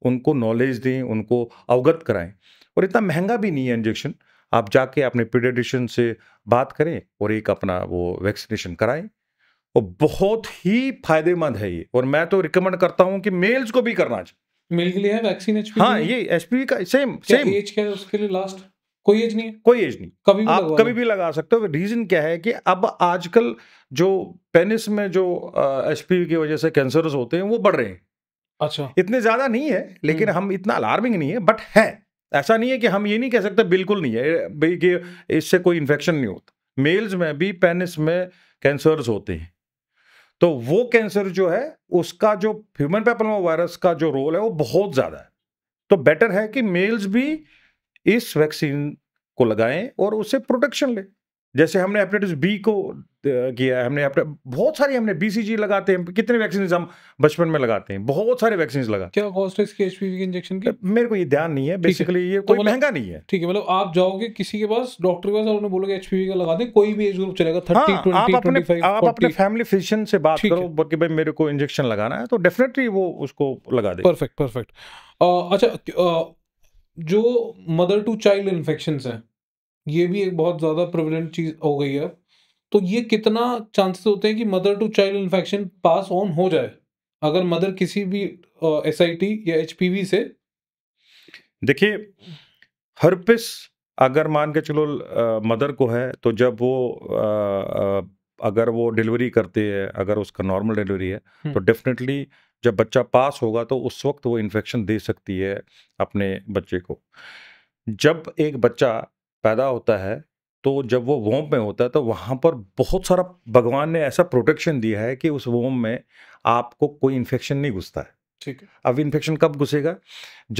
उनको नॉलेज दें उनको अवगत कराएं और इतना महंगा भी नहीं है इंजेक्शन आप जाके अपने पीडियडिशन से बात करें और एक अपना वो वैक्सीनेशन कराएं और बहुत ही फायदेमंद है ये और मैं तो रिकमेंड करता हूँ कि मेल्स को भी करना चाहिए मेल के लिए है वैक्सीन एचपीवी हाँ ये एचपीवी का सेम सेम एज क्या है उसके लिए लास्ट कोई एज नहीं कोई एज नहीं कभी आप कभी भी लगा सकते हो रीजन क्या है कि अब आजकल जो पेनिस में जो एच की वजह से कैंसर होते हैं वो बढ़ रहे हैं अच्छा इतने ज्यादा नहीं है लेकिन हम्म। हम इतना अलार्मिंग नहीं है बट है ऐसा नहीं है कि हम ये नहीं कह सकते बिल्कुल नहीं है कि इससे कोई इन्फेक्शन नहीं होता मेल्स में भी पेनिस में कैंसर्स होते हैं तो वो कैंसर जो है उसका जो ह्यूमन पेपल वायरस का जो रोल है वो बहुत ज़्यादा है तो बेटर है कि मेल्स भी इस वैक्सीन को लगाएं और उससे प्रोटेक्शन लें जैसे हमने हेपेटाइटिस बी को किया है हमने बहुत सारी हमने बीसीजी लगाते हैं कितने वैक्सीन हम बचपन में लगाते हैं बहुत सारे वैक्सीन लगा क्या कॉस्ट है इसके एचपीवी के इंजेक्शन की मेरे को ये ध्यान नहीं है बेसिकली ये तो कोई मतलब महंगा नहीं है ठीक है मतलब आप जाओगे किसी के पास डॉक्टर के पास और उन्हें बोलोगे एचपीवी का लगा दें कोई भी एज ग्रुप चलेगा थर्टी ट्वेंटी हाँ, आप अपने फैमिली फिजिशियन से बात करो कि भाई मेरे को इंजेक्शन लगाना है तो डेफिनेटली वो उसको लगा दे परफेक्ट परफेक्ट अच्छा जो मदर टू चाइल्ड इन्फेक्शन है ये भी एक बहुत ज़्यादा प्रोविडेंट चीज़ हो गई है तो ये कितना चांसेस होते हैं कि mother to child infection pass on हो जाए अगर मदर किसी भी एस या एच से देखिए हर्पिस अगर मान के चलो मदर को है तो जब वो आ, अगर वो डिलीवरी करती है अगर उसका नॉर्मल डिलीवरी है तो डेफिनेटली जब बच्चा पास होगा तो उस वक्त वो इन्फेक्शन दे सकती है अपने बच्चे को जब एक बच्चा पैदा होता है तो जब वो वोम में होता है तो वहाँ पर बहुत सारा भगवान ने ऐसा प्रोटेक्शन दिया है कि उस वोम में आपको कोई इन्फेक्शन नहीं घुसता है ठीक है अब इन्फेक्शन कब घुसेगा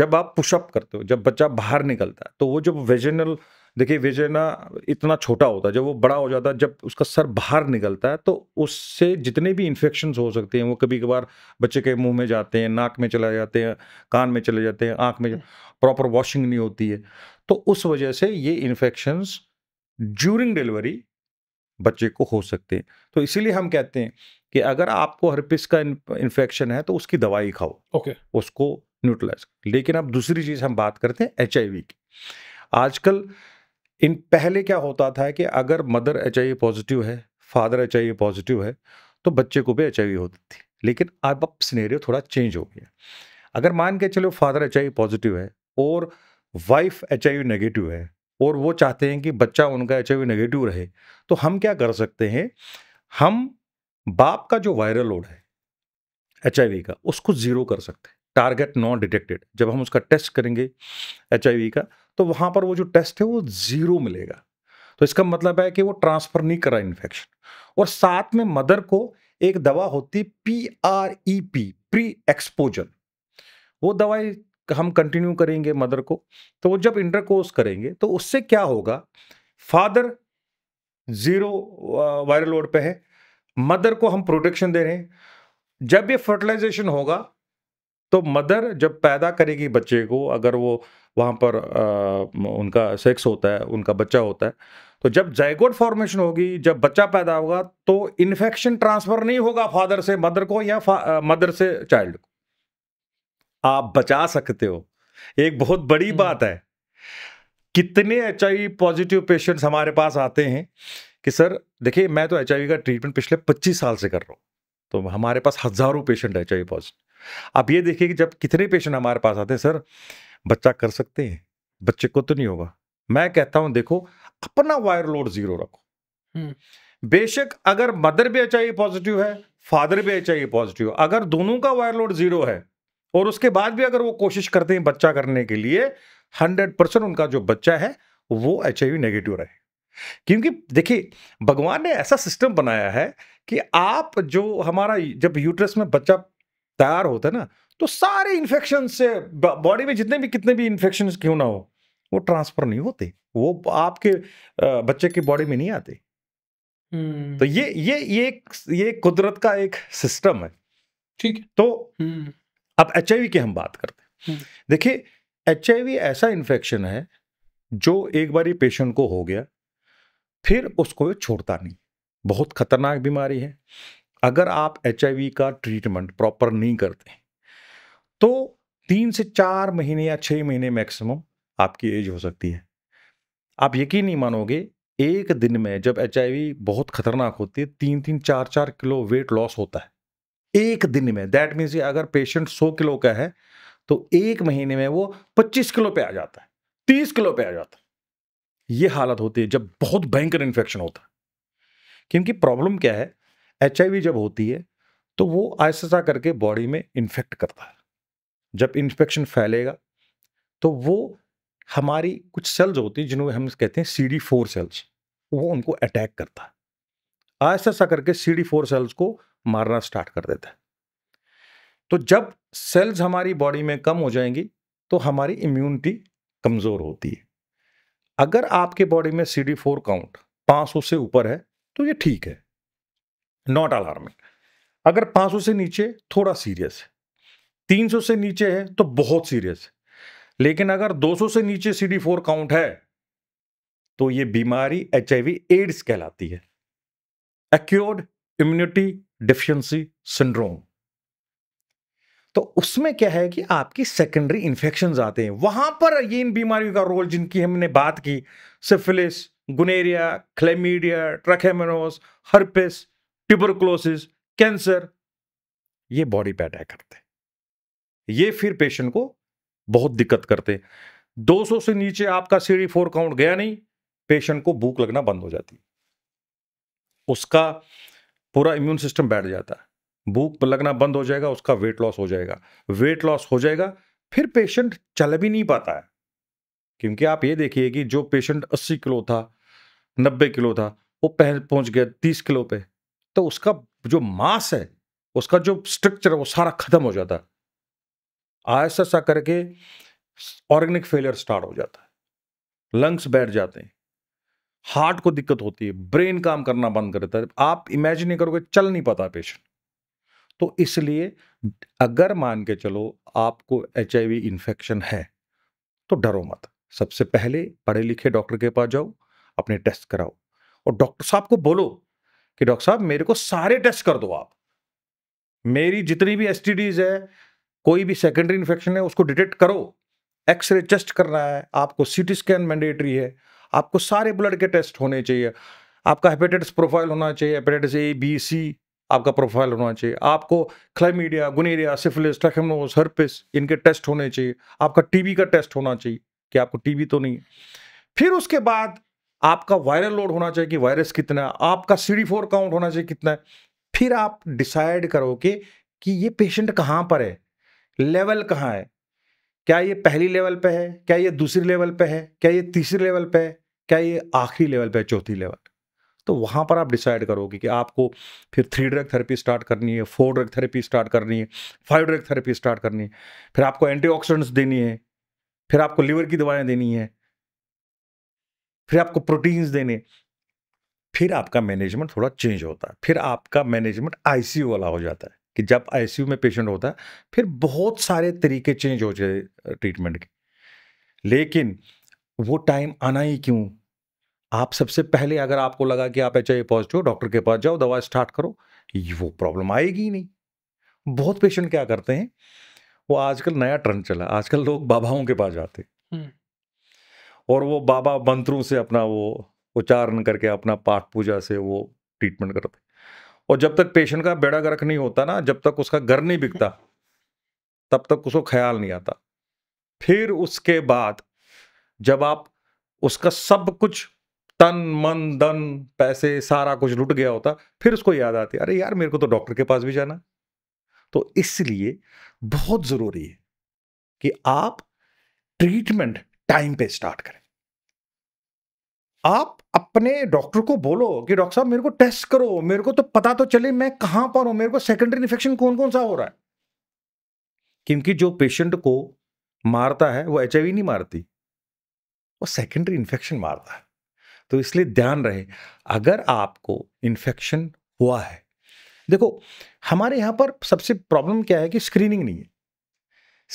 जब आप पुशअप करते हो जब बच्चा बाहर निकलता है तो वो जब वेजनल देखिए विजय ना इतना छोटा होता है जब वो बड़ा हो जाता है जब उसका सर बाहर निकलता है तो उससे जितने भी इन्फेक्शन हो सकते हैं वो कभी कभार बच्चे के मुंह में जाते हैं नाक में चले जाते हैं कान में चले जाते हैं आँख में प्रॉपर वॉशिंग नहीं होती है तो उस वजह से ये इन्फेक्शंस ड्यूरिंग डिलीवरी बच्चे को हो सकते हैं तो इसीलिए हम कहते हैं कि अगर आपको पिस का इन्फेक्शन है तो उसकी दवाई खाओ ओके okay. उसको न्यूट्रलाइज लेकिन अब दूसरी चीज़ हम बात करते हैं एच की आजकल इन पहले क्या होता था कि अगर मदर एच आई पॉजिटिव है फादर एच आई पॉजिटिव है तो बच्चे को भी एच आई होती थी लेकिन अब अब स्नेरियो थोड़ा चेंज हो गया अगर मान के चलो फादर एच आई पॉजिटिव है और वाइफ एच आई नेगेटिव है और वो चाहते हैं कि बच्चा उनका एच आई नेगेटिव रहे तो हम क्या कर सकते हैं हम बाप का जो वायरल लोड है एच का उसको ज़ीरो कर सकते हैं टारगेट नॉन डिटेक्टेड जब हम उसका टेस्ट करेंगे एच का तो वहां पर वो जो टेस्ट है वो ज़ीरो मिलेगा तो इसका मतलब है कि वो ट्रांसफ़र नहीं करा इन्फेक्शन और साथ में मदर को एक दवा होती है P R E P pre exposure वो दवाई हम कंटिन्यू करेंगे मदर को तो वो जब इंटरकोर्स करेंगे तो उससे क्या होगा फादर जीरो वायरल लोड पे है मदर को हम प्रोटेक्शन दे रहे हैं जब ये फर्टिलाइजेशन होगा तो मदर जब पैदा करेगी बच्चे को अगर वो वहाँ पर आ, उनका सेक्स होता है उनका बच्चा होता है तो जब जयगोड फॉर्मेशन होगी जब बच्चा पैदा होगा तो इन्फेक्शन ट्रांसफर नहीं होगा फादर से मदर को या आ, मदर से चाइल्ड को आप बचा सकते हो एक बहुत बड़ी बात है कितने एच पॉजिटिव पेशेंट्स हमारे पास आते हैं कि सर देखिए मैं तो एच का ट्रीटमेंट पिछले 25 साल से कर रहा हूँ तो हमारे पास हज़ारों पेशेंट एच पॉजिटिव आप ये देखिए कि जब कितने पेशेंट हमारे पास आते हैं सर बच्चा कर सकते हैं बच्चे को तो नहीं होगा मैं कहता हूं देखो अपना वायर लोड जीरो रखो बेशक अगर मदर भी एच पॉजिटिव है फादर भी एच पॉजिटिव अगर दोनों का वायर लोड जीरो है और उसके बाद भी अगर वो कोशिश करते हैं बच्चा करने के लिए हंड्रेड परसेंट उनका जो बच्चा है वो एच नेगेटिव रहे क्योंकि देखिए भगवान ने ऐसा सिस्टम बनाया है कि आप जो हमारा जब यूट्रस में बच्चा तैयार होता है ना तो सारे इन्फेक्शन से बॉडी में जितने भी कितने भी इन्फेक्शन क्यों ना हो वो ट्रांसफर नहीं होते वो आपके बच्चे की बॉडी में नहीं आते हम्म। तो ये ये ये ये कुदरत का एक सिस्टम है ठीक है तो हम्म। अब एच की हम बात करते हैं हम्म। देखिए एच ऐसा इन्फेक्शन है जो एक बार पेशेंट को हो गया फिर उसको छोड़ता नहीं बहुत खतरनाक बीमारी है अगर आप एच का ट्रीटमेंट प्रॉपर नहीं करते तो तीन से चार महीने या छः महीने मैक्सिमम आपकी एज हो सकती है आप यकीन नहीं मानोगे एक दिन में जब एच बहुत खतरनाक होती है तीन तीन चार चार किलो वेट लॉस होता है एक दिन में दैट मीन्स अगर पेशेंट सौ किलो का है तो एक महीने में वो पच्चीस किलो पे आ जाता है तीस किलो पे आ जाता है ये हालत होती है जब बहुत भयंकर इन्फेक्शन होता है क्योंकि प्रॉब्लम क्या है एच जब होती है तो वो आहिस्ता करके बॉडी में इन्फेक्ट करता है जब इन्फेक्शन फैलेगा तो वो हमारी कुछ सेल्स होती हैं जिन्हें हम कहते हैं सी डी फोर सेल्स वो उनको अटैक करता है आहिस्ता सा करके सी डी फोर सेल्स को मारना स्टार्ट कर देता है तो जब सेल्स हमारी बॉडी में कम हो जाएंगी तो हमारी इम्यूनिटी कमज़ोर होती है अगर आपके बॉडी में सी डी फोर काउंट सौ से ऊपर है तो ये ठीक है नॉट अलार्मिंग अगर 500 से नीचे थोड़ा सीरियस है 300 से नीचे है तो बहुत सीरियस है लेकिन अगर 200 से नीचे सी डी फोर काउंट है तो ये बीमारी एच एड्स कहलाती है एक्योर्ड इम्यूनिटी डिफिशंसी सिंड्रोम तो उसमें क्या है कि आपकी सेकेंडरी इन्फेक्शन आते हैं वहां पर ये इन बीमारियों का रोल जिनकी हमने बात की syphilis gonorrhoea chlamydia trichomonas herpes tuberculosis cancer ये बॉडी पे अटैक करते ये फिर पेशेंट को बहुत दिक्कत करते 200 से नीचे आपका सीडी फोर काउंट गया नहीं पेशेंट को भूख लगना बंद हो जाती उसका पूरा इम्यून सिस्टम बैठ जाता है भूख लगना बंद हो जाएगा उसका वेट लॉस हो जाएगा वेट लॉस हो जाएगा फिर पेशेंट चल भी नहीं पाता है क्योंकि आप ये देखिए कि जो पेशेंट 80 किलो था 90 किलो था वो पहुंच गया 30 किलो पे तो उसका जो मास है उसका जो स्ट्रक्चर है वो सारा खत्म हो जाता है ऐसा आहिस्ता करके ऑर्गेनिक फेलियर स्टार्ट हो जाता है लंग्स बैठ जाते हैं हार्ट को दिक्कत होती है ब्रेन काम करना बंद कर देता है आप इमेजिन नहीं करोगे चल नहीं पाता पेशेंट तो इसलिए अगर मान के चलो आपको एच इन्फेक्शन है तो डरो मत सबसे पहले पढ़े लिखे डॉक्टर के पास जाओ अपने टेस्ट कराओ और डॉक्टर साहब को बोलो कि डॉक्टर साहब मेरे को सारे टेस्ट कर दो आप मेरी जितनी भी एस है कोई भी सेकेंडरी इन्फेक्शन है उसको डिटेक्ट करो एक्सरे टेस्ट करना है आपको सी स्कैन मैंडेटरी है आपको सारे ब्लड के टेस्ट होने चाहिए आपका हेपेटाइटिस प्रोफाइल होना चाहिए हेपेटाइटिस ए बी सी आपका प्रोफाइल होना चाहिए आपको chlamydia gonorrhoea syphilis trichomonas herpes इनके टेस्ट होने चाहिए आपका टीबी का टेस्ट होना चाहिए कि आपको टीबी तो नहीं है फिर उसके बाद आपका वायरल लोड होना चाहिए कि वायरस कितना है आपका सी डी फोर काउंट होना चाहिए कितना है फिर आप डिसाइड करोगे कि ये पेशेंट कहाँ पर है लेवल कहाँ है क्या ये पहली लेवल पे है क्या ये दूसरी लेवल पे है क्या ये तीसरी लेवल पे है क्या ये आखिरी लेवल पे है चौथी लेवल तो वहाँ पर आप डिसाइड करोगे कि आपको फिर थ्री ड्रग थेरेपी स्टार्ट करनी है फोर ड्रग थेरेपी स्टार्ट करनी है फाइव ड्रग थेरेपी स्टार्ट करनी है फिर आपको एंटीऑक्सीडेंट्स देनी है फिर आपको लीवर की दवाएं देनी है फिर आपको प्रोटीन्स देने फिर आपका मैनेजमेंट थोड़ा चेंज होता है फिर आपका मैनेजमेंट आईसीयू वाला हो जाता है कि जब आईसीयू में पेशेंट होता है फिर बहुत सारे तरीके चेंज हो जाए ट्रीटमेंट के लेकिन वो टाइम आना ही क्यों आप सबसे पहले अगर आपको लगा कि आप एच आई पॉजिटिव डॉक्टर के पास जाओ दवा स्टार्ट करो वो प्रॉब्लम आएगी ही नहीं बहुत पेशेंट क्या करते हैं वो आजकल नया ट्रेंड चला आजकल लोग बाबाओं के पास जाते हैं और वो बाबा मंत्रों से अपना वो उच्चारण करके अपना पाठ पूजा से वो ट्रीटमेंट करते और जब तक पेशेंट का बेड़ा गर्क नहीं होता ना जब तक उसका घर नहीं बिकता तब तक उसको ख्याल नहीं आता फिर उसके बाद जब आप उसका सब कुछ तन मन धन पैसे सारा कुछ लुट गया होता फिर उसको याद आती अरे यार मेरे को तो डॉक्टर के पास भी जाना तो इसलिए बहुत ज़रूरी है कि आप ट्रीटमेंट टाइम पे स्टार्ट करें आप अपने डॉक्टर को बोलो कि डॉक्टर साहब मेरे को टेस्ट करो मेरे को तो पता तो चले मैं कहां पर हूं मेरे को सेकेंडरी इन्फेक्शन कौन कौन सा हो रहा है क्योंकि जो पेशेंट को मारता है वो एच नहीं मारती वो सेकेंडरी इन्फेक्शन मारता है तो इसलिए ध्यान रहे अगर आपको इन्फेक्शन हुआ है देखो हमारे यहां पर सबसे प्रॉब्लम क्या है कि स्क्रीनिंग नहीं है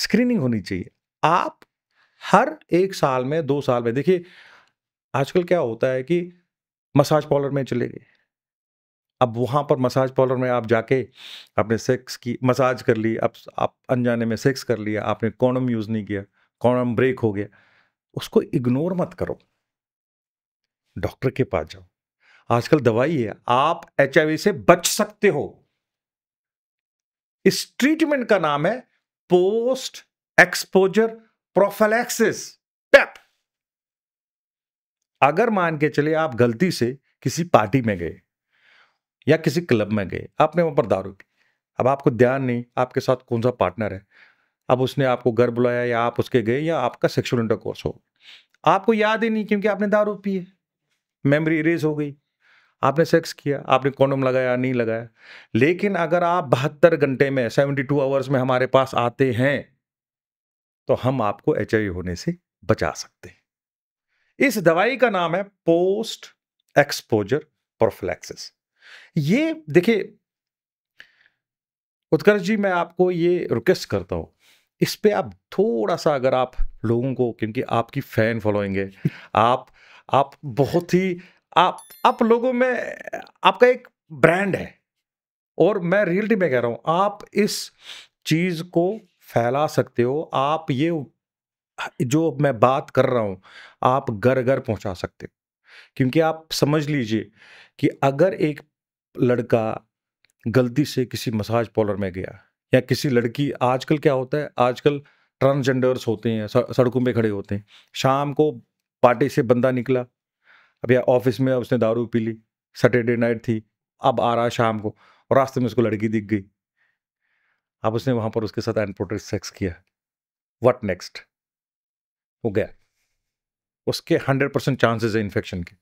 स्क्रीनिंग होनी चाहिए आप हर एक साल में दो साल में देखिए आजकल क्या होता है कि मसाज पार्लर में चले गए अब वहाँ पर मसाज पार्लर में आप जाके आपने सेक्स की मसाज कर ली अब आप अनजाने में सेक्स कर लिया आपने कॉनम यूज़ नहीं किया कॉनम ब्रेक हो गया उसको इग्नोर मत करो डॉक्टर के पास जाओ आजकल दवाई है आप एच से बच सकते हो इस ट्रीटमेंट का नाम है पोस्ट एक्सपोजर प्रोफेलैक्सिस पेप अगर मान के चले आप गलती से किसी पार्टी में गए या किसी क्लब में गए आपने वहां पर दारू पी अब आपको ध्यान नहीं आपके साथ कौन सा पार्टनर है अब उसने आपको घर बुलाया या आप उसके गए या आपका सेक्सुअल इंटरकोर्स हो आपको याद ही नहीं क्योंकि आपने दारू पी है मेमोरी इरेज हो गई आपने सेक्स किया आपने कॉन्डम लगाया नहीं लगाया लेकिन अगर आप बहत्तर घंटे में सेवेंटी टू आवर्स में हमारे पास आते हैं तो हम आपको एच होने से बचा सकते हैं इस दवाई का नाम है पोस्ट एक्सपोजर प्रोफ्लैक्सिस ये देखिए उत्कर्ष जी मैं आपको ये रिक्वेस्ट करता हूँ इस पर आप थोड़ा सा अगर आप लोगों को क्योंकि आपकी फैन फॉलोइंग है आप आप बहुत ही आप आप लोगों में आपका एक ब्रांड है और मैं रियलिटी में कह रहा हूँ आप इस चीज़ को फैला सकते हो आप ये जो मैं बात कर रहा हूँ आप घर घर पहुँचा सकते हो क्योंकि आप समझ लीजिए कि अगर एक लड़का गलती से किसी मसाज पॉलर में गया या किसी लड़की आजकल क्या होता है आजकल ट्रांसजेंडर्स होते हैं सड़कों पे खड़े होते हैं शाम को पार्टी से बंदा निकला अब या ऑफिस में उसने दारू पी ली सैटरडे नाइट थी अब आ रहा है शाम को और रास्ते में उसको लड़की दिख गई अब उसने वहां पर उसके साथ अनप्रोटेक्ट सेक्स किया वट नेक्स्ट हो गया उसके हंड्रेड परसेंट चांसेस है इन्फेक्शन के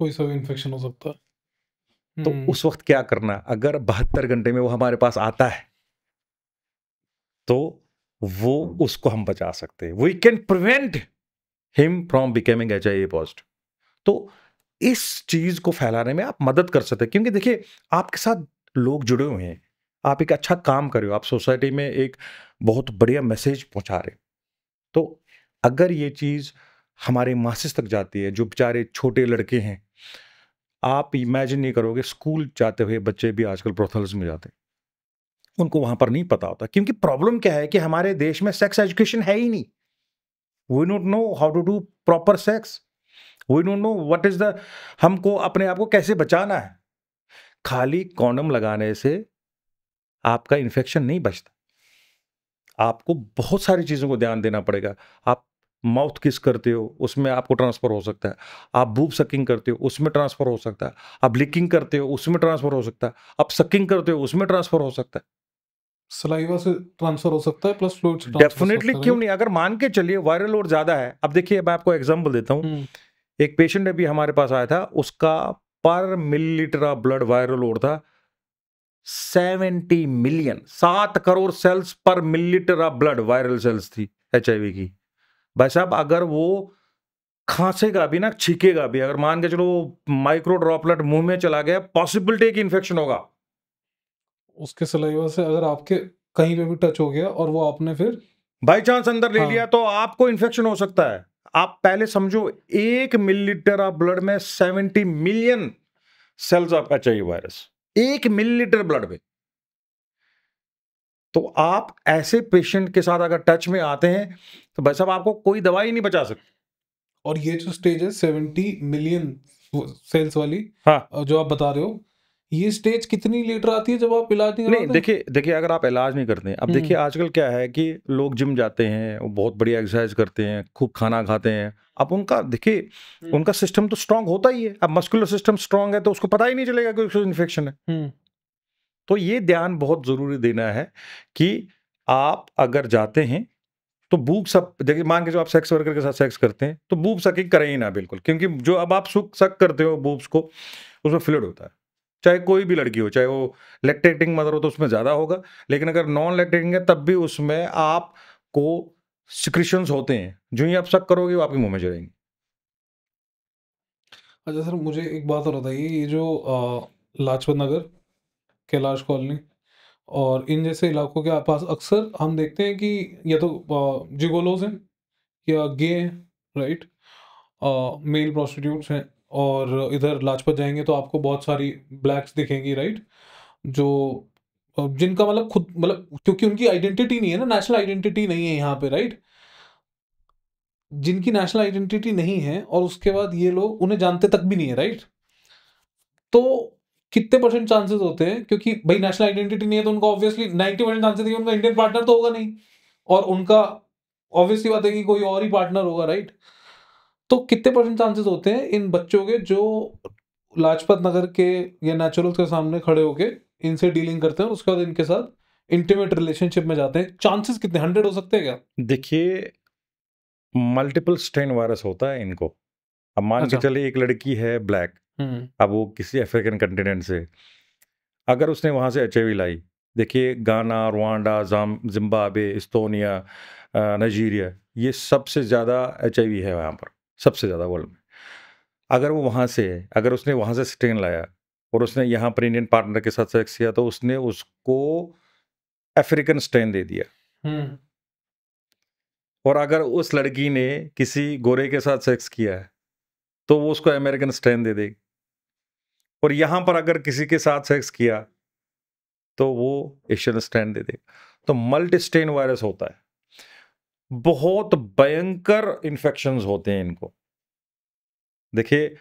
कोई सा भी इन्फेक्शन हो सकता है तो हम्म। उस वक्त क्या करना अगर बहत्तर घंटे में वो हमारे पास आता है तो वो उसको हम बचा सकते हैं we can prevent him from becoming H I A positive तो इस चीज को फैलाने में आप मदद कर सकते हैं क्योंकि देखिए आपके साथ लोग जुड़े हुए हैं आप एक अच्छा काम कर रहे हो आप सोसाइटी में एक बहुत बढ़िया मैसेज पहुंचा रहे तो अगर ये चीज़ हमारे मासिस तक जाती है जो बेचारे छोटे लड़के हैं आप इमेजिन नहीं करोगे स्कूल जाते हुए बच्चे भी आजकल प्रोथल्स में जाते उनको वहां पर नहीं पता होता क्योंकि प्रॉब्लम क्या है कि हमारे देश में सेक्स एजुकेशन है ही नहीं we don't know how to do proper sex we don't know what is the हमको अपने आप को कैसे बचाना है खाली कॉन्डम लगाने से आपका इन्फेक्शन नहीं बचता आपको बहुत सारी चीज़ों को ध्यान देना पड़ेगा आप माउथ किस करते हो उसमें आपको ट्रांसफ़र हो सकता है आप बूब सकिंग करते हो उसमें ट्रांसफ़र हो सकता है आप लिकिंग करते हो उसमें ट्रांसफ़र हो सकता है आप सकिंग करते हो उसमें ट्रांसफ़र हो सकता है सलाइवा से ट्रांसफर हो सकता है प्लस फ्लूड डेफिनेटली क्यों नहीं अगर मान के चलिए वायरल लोड ज़्यादा है अब देखिए मैं आपको एग्जाम्पल देता हूँ हम्म। एक पेशेंट अभी हमारे पास आया था उसका पर millilitre of blood viral load था सेवेंटी मिलियन सात करोड़ सेल्स पर millilitre of blood viral cells थी एच की भाई साहब अगर वो खांसेगा भी ना छिकेगा भी अगर मान के चलो माइक्रो ड्रॉपलेट मुंह में चला गया पॉसिबिलिटी की इन्फेक्शन होगा उसके सिलाईवा से अगर आपके कहीं पे भी टच हो गया और वो आपने फिर बाई चांस अंदर ले हाँ। लिया तो आपको इन्फेक्शन हो सकता है आप पहले समझो एक मिलीलीटर ऑफ ब्लड में seventy million cells of H virus एक मिलीलीटर ब्लड में तो आप ऐसे पेशेंट के साथ अगर टच में आते हैं तो भाई साहब आपको कोई दवाई नहीं बचा सकती और ये जो स्टेज है सेवेंटी मिलियन सेल्स वाली हाँ जो आप बता रहे हो ये स्टेज कितनी लीटर आती है जब आप इलाज नहीं नहीं देखिए देखिए अगर आप इलाज नहीं करते हैं अब देखिए हम्म। आजकल क्या है कि लोग जिम जाते हैं बहुत बढ़िया एक्सरसाइज करते हैं खूब खाना खाते हैं अब उनका देखिए हम्म। उनका सिस्टम तो स्ट्रांग होता ही है अब मस्कुलर सिस्टम स्ट्रांग है तो उसको पता ही नहीं चलेगा कि उसको इन्फेक्शन है हम्म। तो ये ध्यान बहुत ज़रूरी देना है कि आप अगर जाते हैं तो बूब सब देखिए मान के जो आप सेक्स वर्कर के साथ सेक्स करते हैं तो बूब सकिंग करें ही ना बिल्कुल क्योंकि जो अब आप सुख सक करते हो बूब्स को उसमें फ्लड होता है चाहे कोई भी लड़की हो चाहे वो लेक्टेटिंग मदर हो तो उसमें ज़्यादा होगा लेकिन अगर नॉन लेक्टेटिंग है तब भी उसमें आपको सिक्रिशंस होते हैं जो ही आप शक करोगे वो आपके मुंह में चलेंगे अच्छा सर मुझे एक बात और बताइए ये जो लाजपत नगर कैलाश कॉलोनी और इन जैसे इलाकों के पास अक्सर हम देखते हैं कि या तो जिगोलोज हैं या गे हैं राइट मेल प्रोस्टिट्यूट्स हैं और इधर लाजपत जाएंगे तो आपको बहुत सारी ब्लैक्स दिखेंगी राइट जो जिनका मतलब खुद मतलब क्योंकि उनकी आइडेंटिटी नहीं है ना नेशनल आइडेंटिटी नहीं है यहाँ पे राइट जिनकी नेशनल आइडेंटिटी नहीं है और उसके बाद ये लोग उन्हें जानते तक भी नहीं है राइट तो कितने परसेंट चांसेस होते हैं क्योंकि भाई नेशनल आइडेंटिटी नहीं है तो उनका ऑब्वियसली नाइनटी परसेंट चांसेस है उनका इंडियन पार्टनर तो होगा नहीं और उनका ऑब्वियसली बात है कि कोई और ही पार्टनर होगा राइट right? तो कितने परसेंट चांसेस होते हैं इन बच्चों के जो लाजपत नगर के या नेचुरल के सामने खड़े होके इनसे डीलिंग करते हैं उसके बाद इनके साथ इंटीमेट रिलेशनशिप में जाते हैं चांसेस कितने हंड्रेड हो सकते हैं क्या देखिए मल्टीपल स्ट्रेन वायरस होता है इनको अब मान के अच्छा। चले एक लड़की है ब्लैक हम्म, हम्म। अब वो किसी अफ्रीकन कंटिनेंट से अगर उसने वहाँ से एच लाई देखिए गाना रुआंडा जाम जिम्बाबे इस्तोनिया नजीरिया ये सबसे ज़्यादा एच है वहाँ पर सबसे ज़्यादा वर्ल्ड में अगर वो वहाँ से अगर उसने वहाँ से स्ट्रेन लाया और उसने यहाँ पर इंडियन पार्टनर के साथ सेक्स किया तो उसने उसको अफ्रीकन स्ट्रेन दे दिया हम्म। और अगर उस लड़की ने किसी गोरे के साथ सेक्स किया है तो वो उसको अमेरिकन स्ट्रेन दे देगी और यहाँ पर अगर किसी के साथ सेक्स किया तो वो एशियन स्ट्रेन दे देगा तो मल्टी स्ट्रेन वायरस होता है बहुत भयंकर इन्फेक्शंस होते हैं इनको देखिए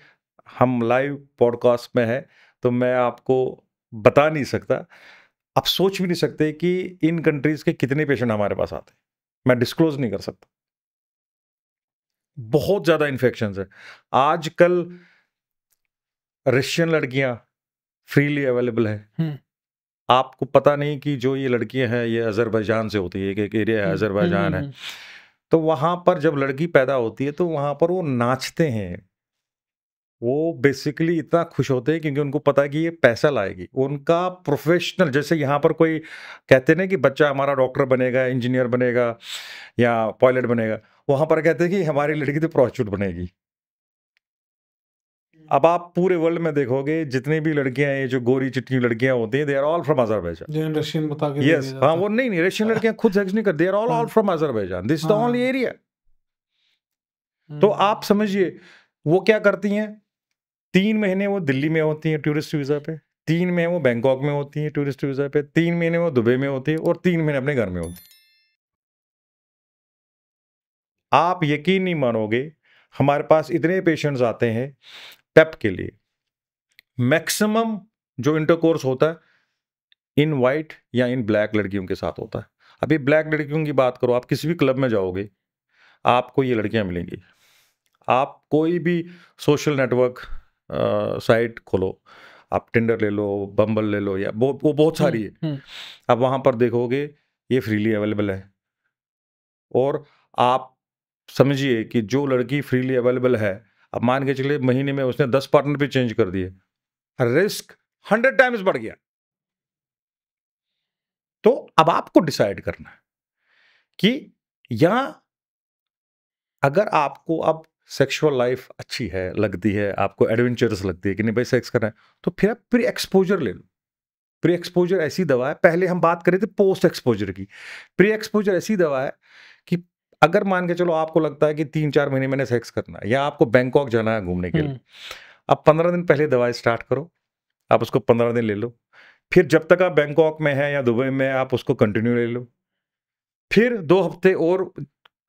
हम लाइव पॉडकास्ट में है तो मैं आपको बता नहीं सकता आप सोच भी नहीं सकते कि इन कंट्रीज के कितने पेशेंट हमारे पास आते हैं मैं डिस्क्लोज नहीं कर सकता बहुत ज़्यादा इन्फेक्शन है आजकल रशियन लड़कियां फ्रीली अवेलेबल है आपको पता नहीं कि जो ये लड़कियां हैं ये अजरबैजान से होती है एक एक एरिया हम्म, है अजरबैजान हम्म, है हम्म। तो वहाँ पर जब लड़की पैदा होती है तो वहाँ पर वो नाचते हैं वो बेसिकली इतना खुश होते हैं क्योंकि उनको पता है कि ये पैसा लाएगी उनका प्रोफेशनल जैसे यहाँ पर कोई कहते ना कि बच्चा हमारा डॉक्टर बनेगा इंजीनियर बनेगा या पॉयलट बनेगा वहाँ पर कहते हैं कि हमारी लड़की तो प्रोचूट बनेगी अब आप पूरे वर्ल्ड में देखोगे जितनी भी लड़कियां हैं जो गोरी चिट्टी लड़कियां होती हैं they are all from Azerbaijan Russian बता के यस हाँ वो नहीं नहीं रशियन हाँ। लड़कियां खुद सेक्स नहीं करती are all all from Azerbaijan this is the only area तो आप समझिए वो क्या करती हैं तीन महीने वो दिल्ली में होती हैं टूरिस्ट वीज़ा पे तीन महीने वो बैंकॉक में होती हैं टूरिस्ट वीज़ा पे तीन महीने वो दुबई में होती है और तीन महीने अपने घर में होती है आप यकीन नहीं मानोगे हमारे पास इतने पेशेंट्स आते हैं पेप के लिए मैक्सिमम जो इंटरकोर्स होता है इन वाइट या इन ब्लैक लड़कियों के साथ होता है अभी ब्लैक लड़कियों की बात करो आप किसी भी क्लब में जाओगे आपको ये लड़कियां मिलेंगी आप कोई भी सोशल नेटवर्क साइट खोलो आप टिंडर ले लो बम्बल ले लो या वो वो बहुत हम्म, सारी है आप हम्म। वहां पर देखोगे ये फ्रीली अवेलेबल है और आप समझिए कि जो लड़की फ्रीली अवेलेबल है अब मान के चले महीने में उसने दस पार्टनर भी चेंज कर दिए रिस्क हंड्रेड टाइम्स बढ़ गया तो अब आपको डिसाइड करना है कि यहां अगर आपको अब सेक्सुअल लाइफ अच्छी है लगती है आपको एडवेंचरस लगती है कि नहीं भाई सेक्स करना है तो फिर आप प्री एक्सपोजर ले लो प्री एक्सपोजर ऐसी दवा है पहले हम बात करें थे पोस्ट एक्सपोजर की प्री एक्सपोजर ऐसी दवा है अगर मान के चलो आपको लगता है कि तीन चार महीने मैंने सेक्स करना है या आपको बैंकॉक जाना है घूमने के लिए आप हम्म। पंद्रह दिन पहले दवाई स्टार्ट करो आप उसको पंद्रह दिन ले लो फिर जब तक आप बैंकॉक में हैं या दुबई में आप उसको कंटिन्यू ले लो फिर दो हफ्ते और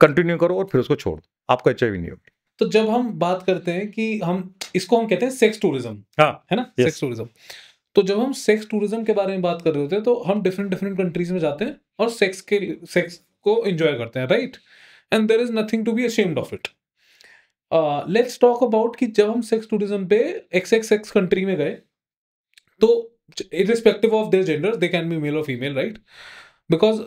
कंटिन्यू करो और फिर उसको छोड़ दो आपको एच नहीं होगी तो जब हम बात करते हैं कि हम इसको हम कहते हैं सेक्स टूरिज्म हाँ है ना सेक्स टूरिज्म तो जब हम सेक्स टूरिज्म के बारे में बात कर रहे होते हैं तो हम डिफरेंट डिफरेंट कंट्रीज में जाते हैं और सेक्स के सेक्स को एंजॉय करते हैं right right? And there is nothing to be ashamed of it let's talk about कि जब हम सेक्स टूरिज्म पे एक्स एक्स एक्स कंट्री में गए तो irrespective of their gender they can be male और फीमेल राइट बिकॉज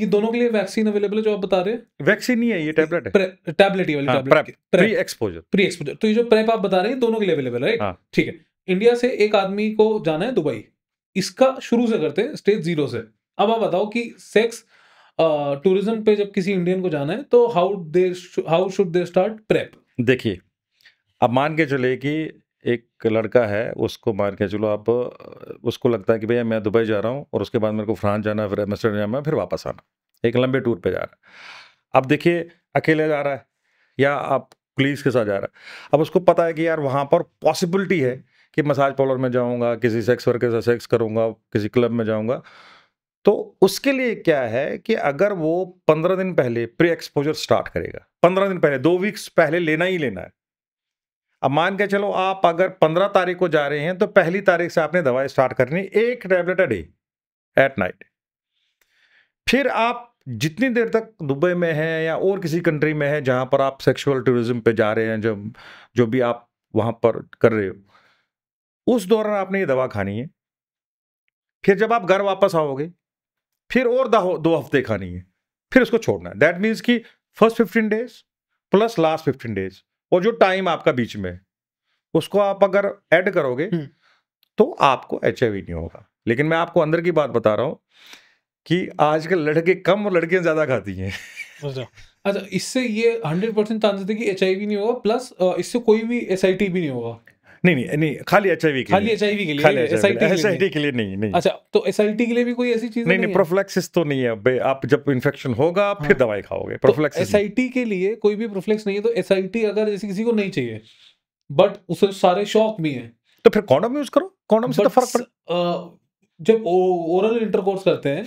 ये दोनों के लिए वैक्सीन अवेलेबल है जो आप बता रहे हैं वैक्सीन नहीं है ये टैबलेट है टैबलेट ही वाली tablet pre exposure pre exposure तो ये जो प्रेप आप बता रहे हैं दोनों के लिए अवेलेबल है हाँ। ठीक है इंडिया से एक आदमी को जाना है दुबई इसका शुरू से करते हैं स्टेज जीरो से अब आप बताओ कि सेक्स टूरिज्म पे जब किसी इंडियन को जाना है तो how they how should they start PrEP देखिए अब मान के चले कि एक लड़का है उसको मान के चलो आप उसको लगता है कि भैया मैं दुबई जा रहा हूँ और उसके बाद मेरे को फ्रांस जाना है फिर एमस्टर जाना फिर वापस आना एक लंबे टूर पे जा रहा है अब देखिए अकेले जा रहा है या आप पुलिस के साथ जा रहा है अब उसको पता है कि यार वहाँ पर पॉसिबिलिटी है कि मसाज पार्लर में जाऊँगा किसी सेक्स वर्कर से सेक्स करूँगा किसी क्लब में जाऊँगा तो उसके लिए क्या है कि अगर वो पंद्रह दिन पहले प्री एक्सपोजर स्टार्ट करेगा पंद्रह दिन पहले दो वीक्स पहले लेना ही लेना है अब मान के चलो आप अगर पंद्रह तारीख को जा रहे हैं तो पहली तारीख से आपने दवाई स्टार्ट करनी एक tablet a day at night फिर आप जितनी देर तक दुबई में हैं या और किसी कंट्री में हैं जहां पर आप सेक्सुअल टूरिज्म पे जा रहे हैं जो जो भी आप वहां पर कर रहे हो उस दौरान आपने ये दवा खानी है फिर जब आप घर वापस आओगे फिर और दो हफ्ते खानी है फिर उसको छोड़ना है दैट मीन्स कि first fifteen days plus last fifteen days और जो टाइम आपका बीच में उसको आप अगर ऐड करोगे हम्म। तो आपको एच नहीं होगा लेकिन मैं आपको अंदर की बात बता रहा हूँ कि आजकल लड़के कम और लड़कियां ज्यादा खाती हैं अच्छा, अच्छा इससे ये हंड्रेड परसेंट चांसेस है कि एच नहीं होगा प्लस इससे कोई भी एस भी नहीं होगा नहीं नहीं नहीं खाली एच के खाली एच के लिए एस आई के लिए नहीं नहीं अच्छा तो एस आई टी के लिए भी कोई ऐसी चीज नहीं नहीं प्रोफ्लेक्सिस तो नहीं है आप जब इन्फेक्शन होगा आप फिर हाँ। दवाई खाओगे प्रोफ्लेक्स एस आई टी के लिए कोई भी प्रोफ्लेक्स नहीं है तो एस आई टी अगर जैसे किसी को नहीं चाहिए बट उसे सारे शौक भी है तो फिर कॉन्डम यूज करो कॉन्डम से तो फर्क पड़ जब ओरल इंटरकोर्स करते हैं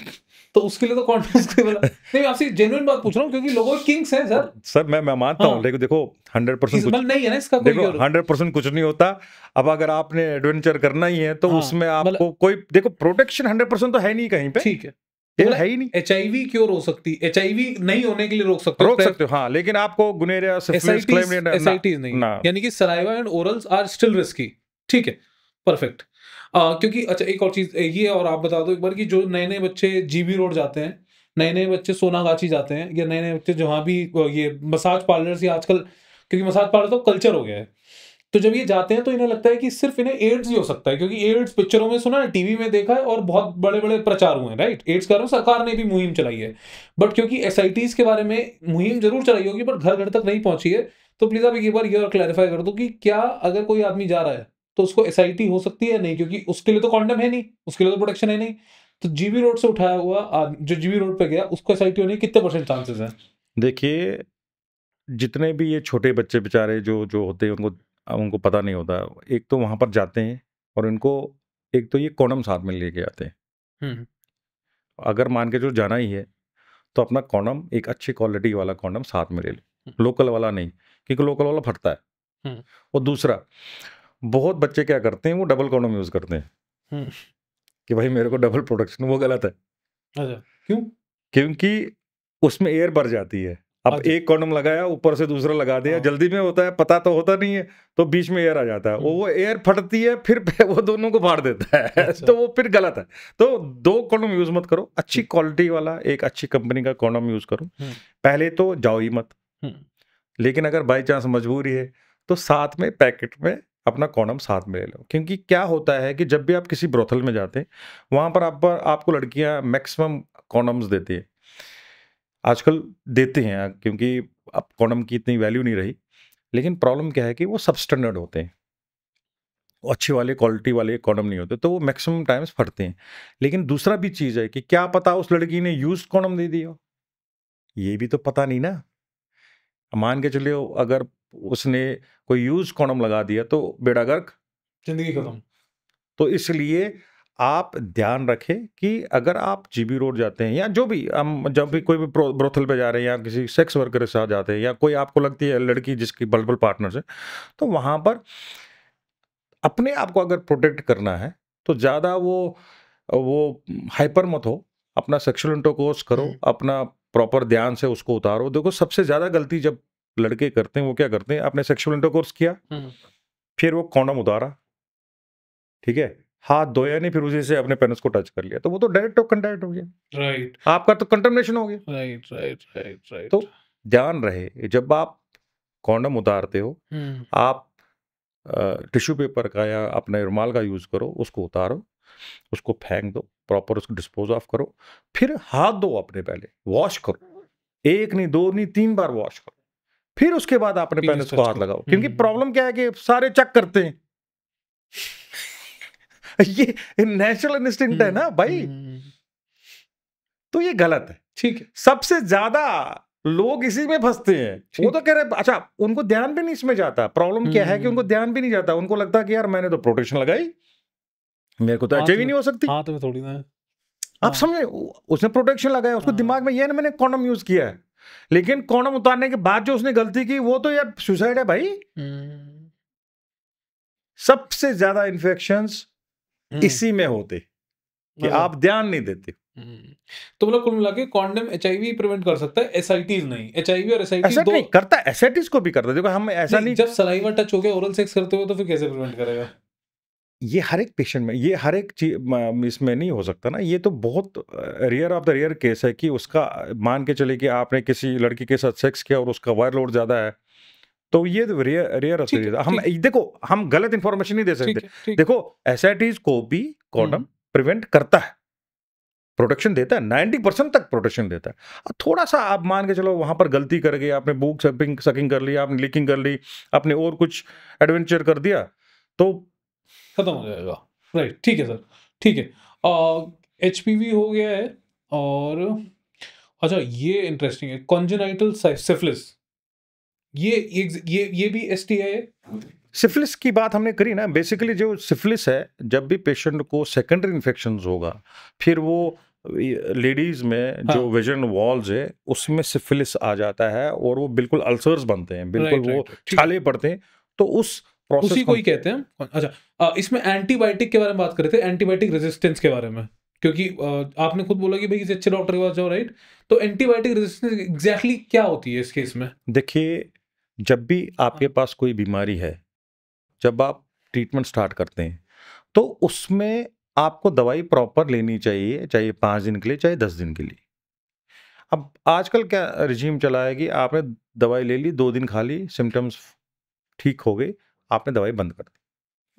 तो उसके लिए तो कॉन्फिडेंस नहीं आपसे जेन्युइन बात पूछ रहा हूँ क्योंकि लोगों के किंग्स हैं सर सर मैं मैं मानता हाँ। हूँ लेकिन देखो हंड्रेड परसेंट कुछ मतलब नहीं है ना इसका देखो हंड्रेड परसेंट कुछ नहीं होता अब अगर आपने एडवेंचर करना ही है तो हाँ, उसमें आपको मतलब कोई देखो प्रोटेक्शन हंड्रेड परसेंट तो है नहीं कहीं पे ठीक है मतलब है ही नहीं एच आई क्यों रोक सकती एच नहीं होने के लिए रोक सकते रोक तो सकते हो हाँ लेकिन आपको गुनेरिया नहीं यानी कि saliva and orals are still risky ठीक है परफेक्ट आ, क्योंकि अच्छा एक और चीज़ ये और आप बता दो एक बार कि जो नए नए बच्चे जीबी रोड जाते हैं नए नए बच्चे सोनागाछी जाते हैं या नए नए बच्चे जहाँ भी ये मसाज पार्लर से आजकल क्योंकि मसाज पार्लर तो कल्चर हो गया है तो जब ये जाते हैं तो इन्हें लगता है कि सिर्फ इन्हें एड्स ही हो सकता है क्योंकि एड्स पिक्चरों में सुना है टीवी में देखा है और बहुत बड़े बड़े प्रचार हुए हैं राइट एड्स कारण सरकार ने भी मुहिम चलाई है बट क्योंकि एस के बारे में मुहिम जरूर चलाई होगी बट घर घर तक नहीं पहुंची है तो प्लीज़ आप एक बार ये और क्लैरिफाई कर दो कि क्या अगर कोई आदमी जा रहा है तो उसको एस हो सकती है नहीं क्योंकि उसके लिए तो कॉन्डम है नहीं उसके लिए तो प्रोटेक्शन है नहीं तो जीबी रोड से उठाया हुआ जो जीबी रोड पे गया उसको एस होने कितने परसेंट चांसेस हैं देखिए जितने भी ये छोटे बच्चे बेचारे जो जो होते हैं उनको उनको पता नहीं होता एक तो वहाँ पर जाते हैं और उनको एक तो ये कॉन्डम साथ में लेके आते हैं हम्म, हम्म। अगर मान के जो जाना ही है तो अपना कॉन्डम एक अच्छी क्वालिटी वाला कॉन्डम साथ में ले लें लोकल हम्म। वाला नहीं क्योंकि लोकल वाला फटता है और दूसरा बहुत बच्चे क्या करते हैं वो डबल कॉन्डम यूज करते हैं हम्म। कि भाई मेरे को डबल प्रोडक्शन वो गलत है अच्छा क्यों क्योंकि उसमें एयर भर जाती है अब अच्छा। एक कॉन्डम लगाया ऊपर से दूसरा लगा दिया हाँ। जल्दी में होता है पता तो होता नहीं है तो बीच में एयर आ जाता है हम्म। वो एयर फटती है फिर वो दोनों को फाड़ देता है अच्छा। तो वो फिर गलत है तो दो कॉन्डम यूज मत करो अच्छी क्वालिटी हम्म। वाला एक अच्छी कंपनी का कॉन्डम यूज करो पहले तो जाओ ही मत लेकिन अगर बाई चांस मजबूरी है तो साथ में पैकेट में अपना कॉन्डम साथ में ले लो क्योंकि क्या होता है कि जब भी आप किसी ब्रोथल में जाते हैं वहाँ पर आप पर आपको लड़कियाँ मैक्सिमम कॉन्डम्स देती है आजकल देते हैं क्योंकि अब कॉन्डम की इतनी वैल्यू नहीं रही लेकिन प्रॉब्लम क्या है कि वो सब स्टैंडर्ड होते हैं अच्छे वाले क्वालिटी वाले कॉन्डम नहीं होते तो वो मैक्सिमम टाइम्स फटते हैं लेकिन दूसरा भी चीज़ है कि क्या पता उस लड़की ने यूज कॉन्डम दे दिया ये भी तो पता नहीं ना मान के चलिए अगर उसने कोई यूज कॉनम लगा दिया तो बेड़ा गर्क जिंदगी खत्म हम्म। तो इसलिए आप ध्यान रखें कि अगर आप जीबी रोड जाते हैं या जो भी हम जब भी कोई भी ब्रोथल पे जा रहे हैं या किसी सेक्स वर्कर के साथ जाते हैं या कोई आपको लगती है लड़की जिसकी मल्टीपल पार्टनर है तो वहाँ पर अपने आप को अगर प्रोटेक्ट करना है तो ज़्यादा वो वो हाइपर मत हो अपना सेक्शुअल इंटोकोर्स करो हम्म। अपना प्रॉपर ध्यान से उसको उतारो देखो सबसे ज़्यादा गलती जब लड़के करते हैं वो क्या करते हैं आपने सेक्सुअल इंटरकोर्स किया हम्म। फिर वो कौंडम उतारा ठीक है हाथ धोया नहीं फिर उसी से अपने पेनस को टच कर लिया तो वो तो डायरेक्ट ऑफ कंटेक्ट हो गया राइट right. आपका तो कंटमनेशन हो गया राइट राइट राइट राइट तो ध्यान रहे जब आप कॉन्डम उतारते हो हम्म। आप टिश्यू पेपर का या अपने रुमाल का यूज़ करो उसको उतारो उसको फेंक दो प्रॉपर उसको डिस्पोज ऑफ करो फिर हाथ दो अपने पहले वॉश करो एक नहीं दो नहीं तीन बार वॉश करो फिर उसके बाद आपने पेनिस को हाथ लगाओ हम्म, क्योंकि हम्म, हम्म। प्रॉब्लम क्या है कि सारे चेक करते हैं ये नेचुरल इंस्टिंक्ट है ना भाई तो ये गलत है ठीक है सबसे ज्यादा लोग इसी में फंसते हैं वो तो कह रहे अच्छा उनको ध्यान भी नहीं इसमें जाता प्रॉब्लम क्या है कि उनको ध्यान भी नहीं जाता उनको लगता कि यार मैंने तो प्रोटेक्शन लगाई मेरे को तो अच्छे हाँ ही तो नहीं हो सकती हाथ तो में थोड़ी ना आप हाँ। समझे उसने प्रोटेक्शन लगाया उसको हाँ। दिमाग में ये ना मैंने कॉन्डम यूज किया है लेकिन कॉन्डम उतारने के बाद जो उसने गलती की वो तो यार सुसाइड है भाई हम्म। सबसे ज्यादा इन्फेक्शन हम्म। इसी में होते कि मतलब आप ध्यान नहीं देते तो मतलब कुल मिला के condom H I V prevent कर सकता है एस आई टीज नहीं एच आई वी और एस आई नहीं करता है एस आई टीज को भी करता है देखो हम ऐसा नहीं, नहीं जब सलाइवा टच हो गया ओरल सेक्स करते हुए तो फिर कैसे प्रिवेंट करेगा ये हर एक पेशेंट में ये हर एक चीज इसमें नहीं हो सकता ना ये तो बहुत rare of the rare case है कि उसका मान के चले कि आपने किसी लड़की के साथ सेक्स किया और उसका वायर लोड ज़्यादा है तो ये रेयर रेयर ऑफ हम देखो हम गलत इंफॉर्मेशन नहीं दे सकते देखो एस को भी कॉडम हम्म। प्रिवेंट करता है प्रोटेक्शन देता है नाइन्टी परसेंट तक प्रोटेक्शन देता है थोड़ा सा आप मान के चलो वहां पर गलती कर गए आपने बुक सकिंग कर ली आपने लीकिंग कर ली आपने और कुछ एडवेंचर कर दिया तो ख़त्म हो जाएगा राइट ठीक है सर ठीक है एच पी हो गया है और अच्छा ये इंटरेस्टिंग है कॉन्जेनाइटल सिफिलिस ये एक ये ये भी एस टी आई है सिफिलिस की बात हमने करी ना बेसिकली जो सिफिलिस है जब भी पेशेंट को सेकेंडरी इन्फेक्शन होगा फिर वो लेडीज में हाँ. जो वेजन वॉल्स है उसमें सिफिलिस आ जाता है और वो बिल्कुल अल्सर्स बनते हैं बिल्कुल right, वो right, छाले पड़ते हैं तो उस उसी को ही कहते हैं अच्छा इसमें एंटीबायोटिक के बारे में बात कर रहे थे एंटीबायोटिक रेजिस्टेंस के बारे में क्योंकि आपने खुद बोला कि भाई किसी अच्छे डॉक्टर के पास जाओ राइट तो एंटीबायोटिक रेजिस्टेंस एग्जैक्टली क्या होती है इस केस में देखिए जब भी आपके हाँ। पास कोई बीमारी है जब आप ट्रीटमेंट स्टार्ट करते हैं तो उसमें आपको दवाई प्रॉपर लेनी चाहिए चाहे पाँच दिन के लिए चाहे दस दिन के लिए अब आजकल क्या रिजीम चला है कि आपने दवाई ले ली दो दिन खा ली सिम्टम्स ठीक हो गए आपने दवाई बंद कर दी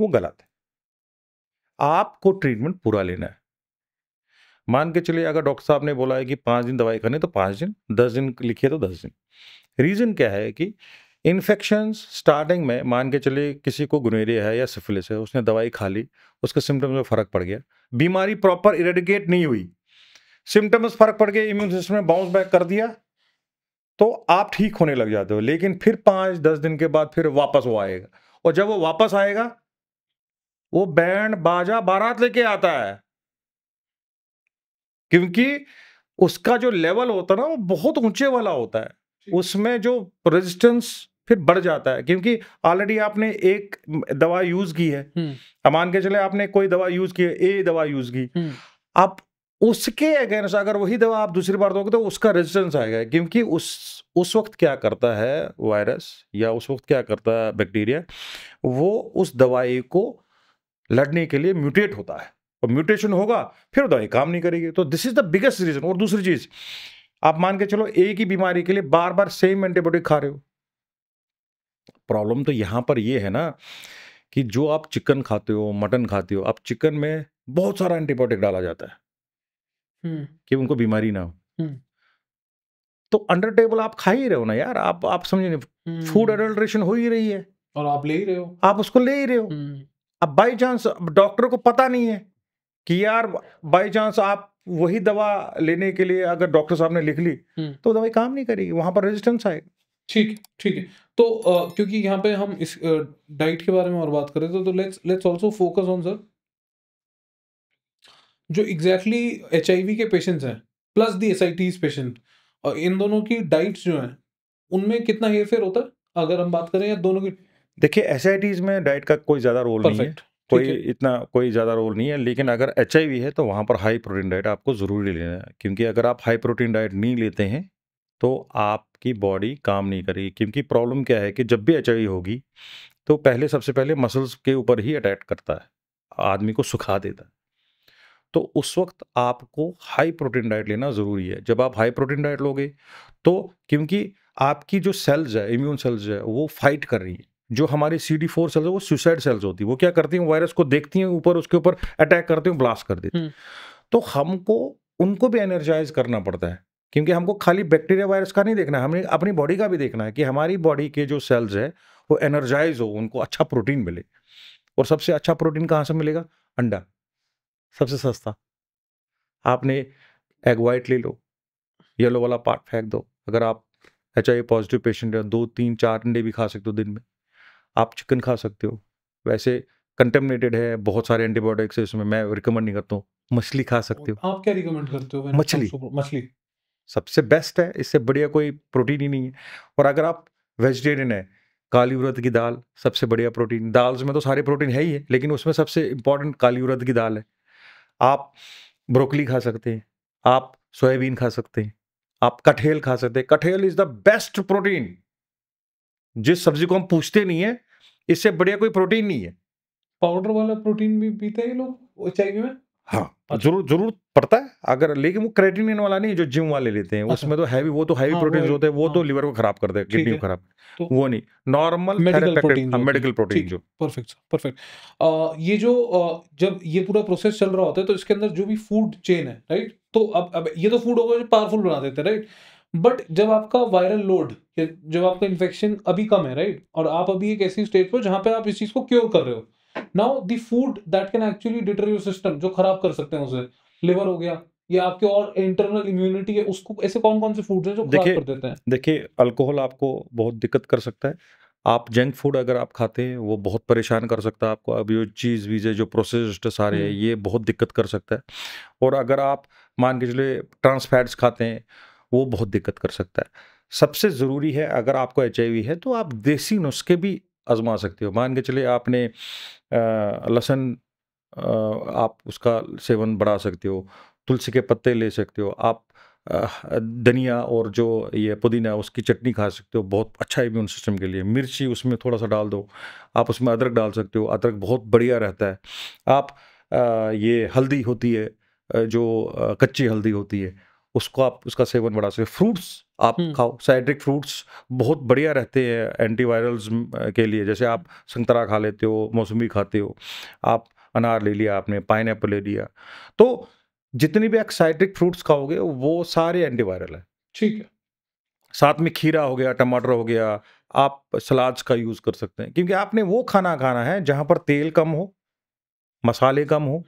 वो गलत है आपको ट्रीटमेंट पूरा लेना है मान के चलिए अगर डॉक्टर साहब ने बोला है कि पाँच दिन दवाई करनी तो पाँच दिन दस दिन लिखिए तो दस दिन रीज़न क्या है कि इन्फेक्शन स्टार्टिंग में मान के चलिए किसी को गुनेरिया है या सिफिलिस है उसने दवाई खा ली उसके सिम्टम्स में फ़र्क पड़ गया बीमारी प्रॉपर इरेडिकेट नहीं हुई सिम्टम्स फ़र्क पड़ गए इम्यून सिस्टम ने बाउंस बैक कर दिया तो आप ठीक होने लग जाते हो लेकिन फिर पाँच दस दिन के बाद फिर वापस वो आएगा और जब वो वापस आएगा वो बैंड बाजा बारात लेके आता है क्योंकि उसका जो लेवल होता है ना वो बहुत ऊंचे वाला होता है उसमें जो रेजिस्टेंस फिर बढ़ जाता है क्योंकि ऑलरेडी आपने एक दवा यूज की है मान के चले आपने कोई दवा यूज की है ए दवा यूज की आप उसके अगेंस्ट अगर वही दवा आप दूसरी बार दोगे तो उसका रेजिस्टेंस आएगा क्योंकि उस उस वक्त क्या करता है वायरस या उस वक्त क्या करता है बैक्टीरिया वो उस दवाई को लड़ने के लिए म्यूटेट होता है और म्यूटेशन होगा फिर दवाई काम नहीं करेगी तो this is the biggest reason और दूसरी चीज आप मान के चलो एक ही बीमारी के लिए बार बार सेम एंटीबायोटिक खा रहे हो प्रॉब्लम तो यहां पर यह है ना कि जो आप चिकन खाते हो मटन खाते हो आप चिकन में बहुत सारा एंटीबायोटिक डाला जाता है हम्म। कि उनको बीमारी ना हो हम्म। तो अंडर टेबल आप खा ही रहे हो ना यार आप आप समझे फूड एडल्ट्रेशन हम्म। हो ही रही है और आप ले ही रहे हो आप उसको ले ही रहे हो अब बाय चांस डॉक्टर को पता नहीं है कि यार बाय चांस आप वही दवा लेने के लिए अगर डॉक्टर साहब ने लिख ली तो दवाई काम नहीं करेगी वहां पर रेजिस्टेंस आएगा ठीक ठीक है तो आ, क्योंकि यहाँ पे हम इस डाइट के बारे में और बात करें तो let's let's also focus on sir जो एग्जैक्टली एच आई वी के पेशेंट्स हैं plus the S I Ts patient और इन दोनों की डाइट्स जो हैं उनमें कितना हेरफेर होता है अगर हम बात करें या दोनों की देखिए एस आई टीज में डाइट का कोई ज़्यादा रोल Perfect. नहीं है कोई इतना कोई ज़्यादा रोल नहीं है लेकिन अगर एच आई वी है तो वहाँ पर हाई प्रोटीन डाइट आपको ज़रूरी लेना है क्योंकि अगर आप हाई प्रोटीन डाइट नहीं लेते हैं तो आपकी बॉडी काम नहीं करेगी क्योंकि प्रॉब्लम क्या है कि जब भी एच होगी तो पहले सबसे पहले मसल्स के ऊपर ही अटैक करता है आदमी को सुखा देता है तो उस वक्त आपको हाई प्रोटीन डाइट लेना ज़रूरी है जब आप हाई प्रोटीन डाइट लोगे तो क्योंकि आपकी जो सेल्स है इम्यून सेल्स है वो फाइट कर रही है जो हमारी सी डी फोर सेल्स है वो सुसाइड सेल्स होती है वो क्या करती हैं वायरस को देखती हैं ऊपर उसके ऊपर अटैक करती हैं ब्लास्ट कर देती हैं हम्म। तो हमको उनको भी एनर्जाइज करना पड़ता है क्योंकि हमको खाली बैक्टीरिया वायरस का नहीं देखना है हमें अपनी बॉडी का भी देखना है कि हमारी बॉडी के जो सेल्स है वो एनर्जाइज हो उनको अच्छा प्रोटीन मिले और सबसे अच्छा प्रोटीन कहाँ से मिलेगा अंडा सबसे सस्ता आपने एग वाइट ले लो येलो वाला पार्ट फेंक दो अगर आप एच आई पॉजिटिव पेशेंट हैं दो तीन चार अंडे भी खा सकते हो दिन में आप चिकन खा सकते हो वैसे कंटेमनेटेड है बहुत सारे एंटीबायोटिक्स है इसमें मैं रिकमेंड नहीं करता हूँ मछली खा सकते हो आप क्या रिकमेंड करते हो मछली मछली सबसे बेस्ट है इससे बढ़िया कोई प्रोटीन ही नहीं है और अगर आप वेजिटेरियन है काली उरद की दाल सबसे बढ़िया प्रोटीन दाल में तो सारे प्रोटीन है ही है लेकिन उसमें सबसे इंपॉर्टेंट काली उरद की दाल है आप ब्रोकली खा सकते हैं आप सोयाबीन खा सकते हैं आप कठेल खा सकते हैं कठेल इज द बेस्ट प्रोटीन जिस सब्जी को हम पूछते नहीं है इससे बढ़िया कोई प्रोटीन नहीं है पाउडर वाला प्रोटीन भी पीते हैं लोग चाहिए में हाँ अच्छा। जरूर जरूर पड़ता है अगर लेकिन वो क्रेटिनिन वाला नहीं जो जिम वाले लेते हैं अच्छा। उसमें तो हैवी वो तो हैवी हाँ, प्रोटीन होते हैं वो तो हाँ, तो लिवर को खराब करते हैं किडनी को खराब तो वो नहीं नॉर्मल मेडिकल प्रोटीन जो परफेक्ट परफेक्ट ये जो जब ये पूरा प्रोसेस चल रहा होता है तो इसके अंदर जो भी फूड चेन है राइट तो अब अब ये तो फूड होगा जो पावरफुल बना देते हैं राइट बट जब आपका वायरल लोड जब आपका इन्फेक्शन अभी कम है राइट और आप अभी एक ऐसी स्टेज पर जहाँ पे आप इस चीज़ को क्योर कर रहे हो now the food that can actually deter your system जो खराब कर सकते हैं उसे लिवर हो गया या आपके और इंटरनल इम्यूनिटी है उसको ऐसे कौन कौन से फूड्स हैं जो खराब कर देते हैं देखिए अल्कोहल आपको बहुत दिक्कत कर सकता है आप जंक फूड अगर आप खाते हैं वो बहुत परेशान कर सकता है आपको अब ये चीज़ वीज़े जो प्रोसेस्ड सारे हैं हम्म। ये बहुत दिक्कत कर सकता है और अगर आप मान के चले ट्रांसफैट्स खाते हैं वो बहुत दिक्कत कर सकता है सबसे ज़रूरी है अगर आपको एच है तो आप देसी नुस्खे भी आजमा सकते हो मान के चले आपने लहसन आप उसका सेवन बढ़ा सकते हो तुलसी के पत्ते ले सकते हो आप धनिया और जो ये पुदीना उसकी चटनी खा सकते हो बहुत अच्छा इम्यून सिस्टम के लिए मिर्ची उसमें थोड़ा सा डाल दो आप उसमें अदरक डाल सकते हो अदरक बहुत बढ़िया रहता है आप ये हल्दी होती है जो कच्ची हल्दी होती है उसको आप उसका सेवन बढ़ा सकते हो फ्रूट्स आप खाओ साइड्रिक फ्रूट्स बहुत बढ़िया रहते हैं एंटीवायरल्स के लिए जैसे आप संतरा खा लेते हो मौसमी खाते हो आप अनार ले लिया आपने पाइन ले लिया तो जितनी भी आप साइट्रिक फ्रूट्स खाओगे वो सारे एंटीवायरल है ठीक है साथ में खीरा हो गया टमाटर हो गया आप सलाद्स का यूज़ कर सकते हैं क्योंकि आपने वो खाना खाना है जहाँ पर तेल कम हो मसाले कम हो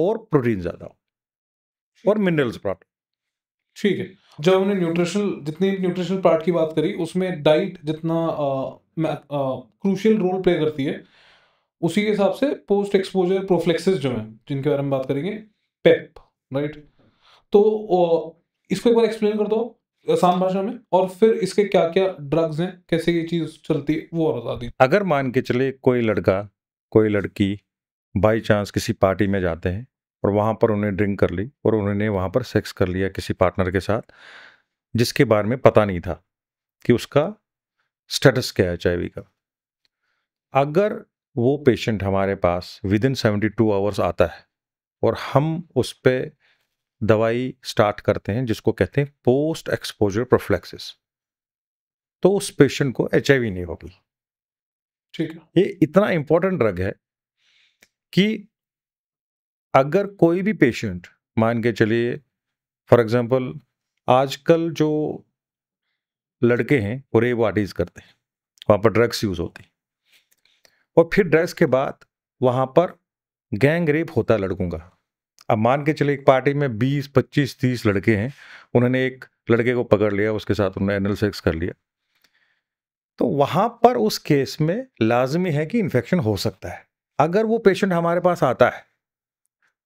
और प्रोटीन ज़्यादा हो और मिनरल्स प्राप्त ठीक है जो हमने न्यूट्रिशनल जितनी न्यूट्रिशनल पार्ट की बात करी उसमें डाइट जितना क्रूशियल रोल प्ले करती है उसी के हिसाब से पोस्ट एक्सपोजर प्रोफ्लेक्सिस जो है जिनके बारे में बात करेंगे पेप राइट तो इसको एक बार एक्सप्लेन कर दो आसान भाषा में और फिर इसके क्या क्या ड्रग्स हैं कैसे ये चीज़ चलती है वो और बता दी अगर मान के चले कोई लड़का कोई लड़की बाई चांस किसी पार्टी में जाते हैं और वहाँ पर उन्हें ड्रिंक कर ली और उन्होंने वहाँ पर सेक्स कर लिया किसी पार्टनर के साथ जिसके बारे में पता नहीं था कि उसका स्टेटस क्या है एच का अगर वो पेशेंट हमारे पास within seventy two hours आता है और हम उस पर दवाई स्टार्ट करते हैं जिसको कहते हैं पोस्ट एक्सपोजर प्रोफ्लेक्सिस तो उस पेशेंट को एच नहीं होगी ठीक है ये इतना इंपॉर्टेंट ड्रग है कि अगर कोई भी पेशेंट मान के चलिए फॉर एग्जांपल आजकल जो लड़के हैं वो रेप आर्टिस्ट करते हैं वहाँ पर ड्रग्स यूज़ होती और फिर ड्रग्स के बाद वहाँ पर गैंग रेप होता है लड़कों का अब मान के चले एक पार्टी में 20, 25, 30 लड़के हैं उन्होंने एक लड़के को पकड़ लिया उसके साथ उन्होंने एनल सेक्स कर लिया तो वहाँ पर उस केस में लाजमी है कि इन्फेक्शन हो सकता है अगर वो पेशेंट हमारे पास आता है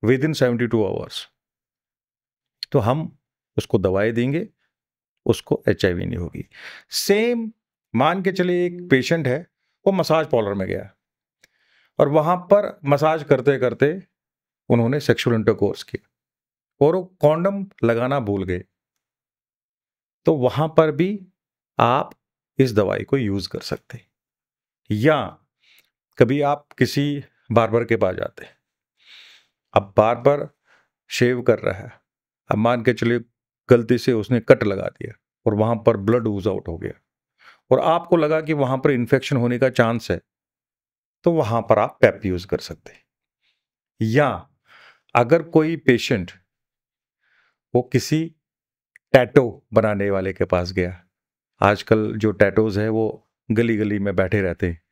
within seventy two hours तो हम उसको दवाई देंगे उसको एच नहीं होगी सेम मान के चले एक पेशेंट है वो मसाज पार्लर में गया और वहां पर मसाज करते करते उन्होंने सेक्सुअल इंटरकोर्स किया और वो कॉन्डम लगाना भूल गए तो वहां पर भी आप इस दवाई को यूज़ कर सकते या कभी आप किसी बारबर के पास जाते अब बार बार शेव कर रहा है अब मान के चलिए गलती से उसने कट लगा दिया और वहाँ पर ब्लड ऊज आउट हो गया और आपको लगा कि वहाँ पर इन्फेक्शन होने का चांस है तो वहाँ पर आप पैप यूज़ कर सकते हैं या अगर कोई पेशेंट वो किसी टैटो बनाने वाले के पास गया आजकल जो टैटोज़ है वो गली गली में बैठे रहते हैं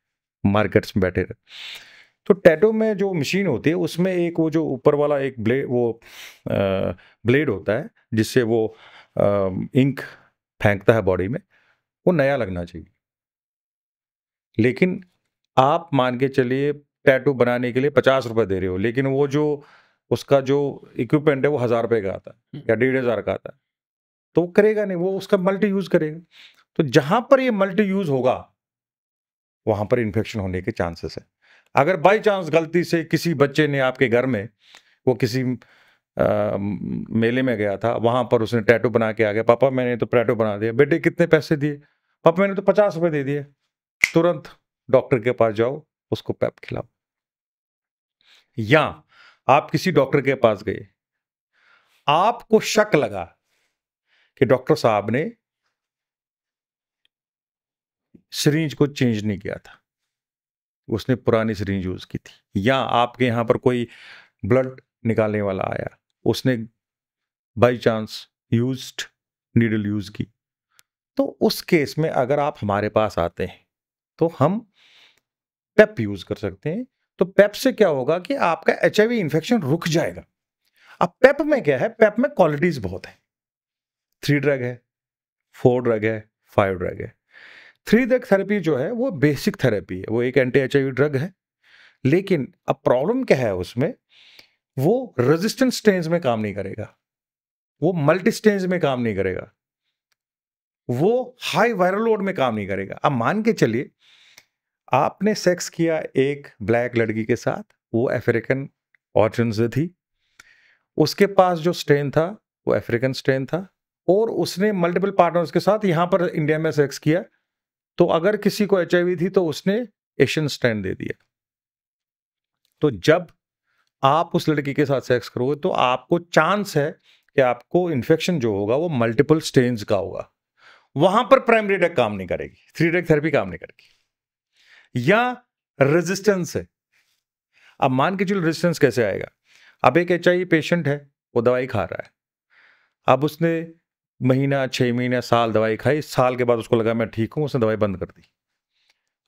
मार्केट्स में बैठे रहते तो टैटो में जो मशीन होती है उसमें एक वो जो ऊपर वाला एक ब्लेड वो आ, ब्लेड होता है जिससे वो आ, इंक फेंकता है बॉडी में वो नया लगना चाहिए लेकिन आप मान के चलिए टैटू बनाने के लिए पचास रुपये दे रहे हो लेकिन वो जो उसका जो इक्विपमेंट है वो हज़ार रुपये का आता है हम्म। या डेढ़ हज़ार का आता है तो वो करेगा नहीं वो उसका मल्टी यूज़ करेगा तो जहाँ पर ये मल्टी यूज़ होगा वहाँ पर इन्फेक्शन होने के चांसेस है अगर बाई चांस गलती से किसी बच्चे ने आपके घर में वो किसी आ, मेले में गया था वहाँ पर उसने टैटू बना के आ गया पापा मैंने तो टैटू बना दिया बेटे कितने पैसे दिए पापा मैंने तो पचास रुपये दे दिए तुरंत डॉक्टर के पास जाओ उसको पैप खिलाओ या आप किसी डॉक्टर के पास गए आपको शक लगा कि डॉक्टर साहब ने सरीज को चेंज नहीं किया था उसने पुरानी सरिंज यूज़ की थी या आपके यहाँ पर कोई ब्लड निकालने वाला आया उसने by chance use needle use की तो उस केस में अगर आप हमारे पास आते हैं तो हम पेप यूज़ कर सकते हैं तो पेप से क्या होगा कि आपका एच इन्फेक्शन रुक जाएगा अब पेप में क्या है पेप में क्वालिटीज़ बहुत हैं थ्री ड्रग है फोर ड्रग है फाइव ड्रग है थ्री ड्रग थेरेपी जो है वो बेसिक थेरेपी है वो एक एंटी एच ड्रग है लेकिन अब प्रॉब्लम क्या है उसमें वो रेजिस्टेंस स्टेंज में काम नहीं करेगा वो मल्टी स्टेंज में काम नहीं करेगा वो हाई वायरल लोड में काम नहीं करेगा अब मान के चलिए आपने सेक्स किया एक ब्लैक लड़की के साथ वो अफ्रीकन ऑर्जन से थी उसके पास जो स्ट्रेन था वो अफ्रीकन स्ट्रेन था और उसने मल्टीपल पार्टनर्स के साथ यहाँ पर इंडिया में सेक्स किया तो अगर किसी को एच थी तो उसने एशियन स्टैंड दे दिया तो जब आप उस लड़की के साथ सेक्स करोगे तो आपको चांस है कि आपको इन्फेक्शन जो होगा वो मल्टीपल स्टेन्स का होगा वहां पर प्राइमरी डेक काम नहीं करेगी थ्री डेक थेरेपी काम नहीं करेगी या रेजिस्टेंस है अब मान के चलो रेजिस्टेंस कैसे आएगा अब एक एच पेशेंट है वो दवाई खा रहा है अब उसने महीना छः महीना साल दवाई खाई साल के बाद उसको लगा मैं ठीक हूँ उसने दवाई बंद कर दी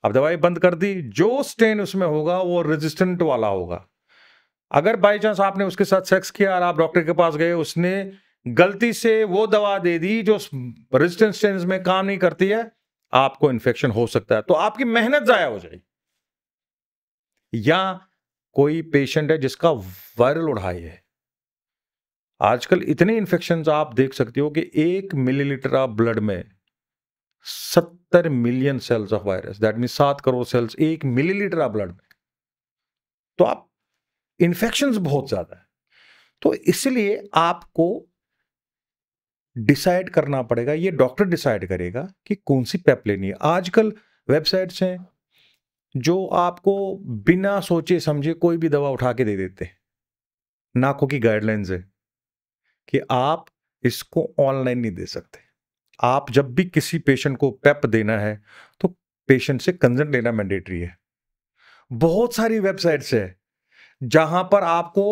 अब दवाई बंद कर दी जो स्टेन उसमें होगा वो रेजिस्टेंट वाला होगा अगर बाई चांस आपने उसके साथ सेक्स किया और आप डॉक्टर के पास गए उसने गलती से वो दवा दे दी जो रेजिस्टेंट स्टेन में काम नहीं करती है आपको इन्फेक्शन हो सकता है तो आपकी मेहनत ज़ाया हो जाएगी या कोई पेशेंट है जिसका वायरल उड़ाई है आजकल इतने इन्फेक्शन आप देख सकते हो कि एक मिलीलीटर ऑफ ब्लड में सत्तर million cells of virus that mean सात करोड़ सेल्स एक मिलीलीटर ऑफ ब्लड में तो आप इन्फेक्शन बहुत ज्यादा है तो इसलिए आपको डिसाइड करना पड़ेगा ये डॉक्टर डिसाइड करेगा कि कौन सी पेप लेनी है आजकल वेबसाइट्स हैं जो आपको बिना सोचे समझे कोई भी दवा उठा के दे देते हैं नाकों की गाइडलाइंस है कि आप इसको ऑनलाइन नहीं दे सकते आप जब भी किसी पेशेंट को पेप देना है तो पेशेंट से कंजर्न लेना मैंडेटरी है बहुत सारी वेबसाइट्स है जहां पर आपको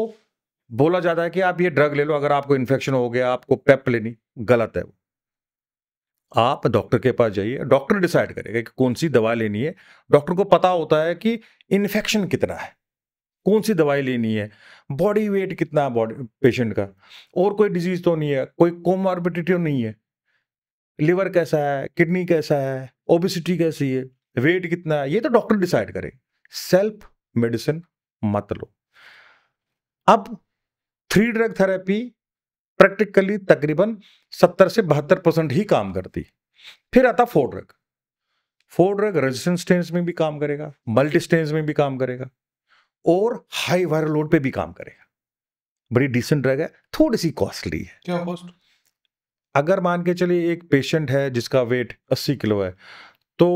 बोला जाता है कि आप ये ड्रग ले लो अगर आपको इन्फेक्शन हो गया आपको पेप लेनी गलत है वो आप डॉक्टर के पास जाइए डॉक्टर डिसाइड करेगा कि कौन सी दवा लेनी है डॉक्टर को पता होता है कि इन्फेक्शन कितना है कौन सी दवाई लेनी है बॉडी वेट कितना है पेशेंट का और कोई डिजीज तो नहीं है कोई कोमॉर्बिडिटी तो नहीं है लिवर कैसा है किडनी कैसा है ओबिसिटी कैसी है वेट कितना है ये तो डॉक्टर डिसाइड करे सेल्फ मेडिसिन मत लो अब थ्री ड्रग थेरेपी प्रैक्टिकली तकरीबन सत्तर से बहत्तर परसेंट ही काम करती फिर आता four drug four drug resistance strains में भी काम करेगा मल्टी स्टेंस में भी काम करेगा और हाई वायरल लोड पे भी काम करेगा बड़ी डिसेंट ड्रग है थोड़ी सी कॉस्टली है क्या कॉस्ट अगर मान के चलिए एक पेशेंट है जिसका वेट अस्सी किलो है तो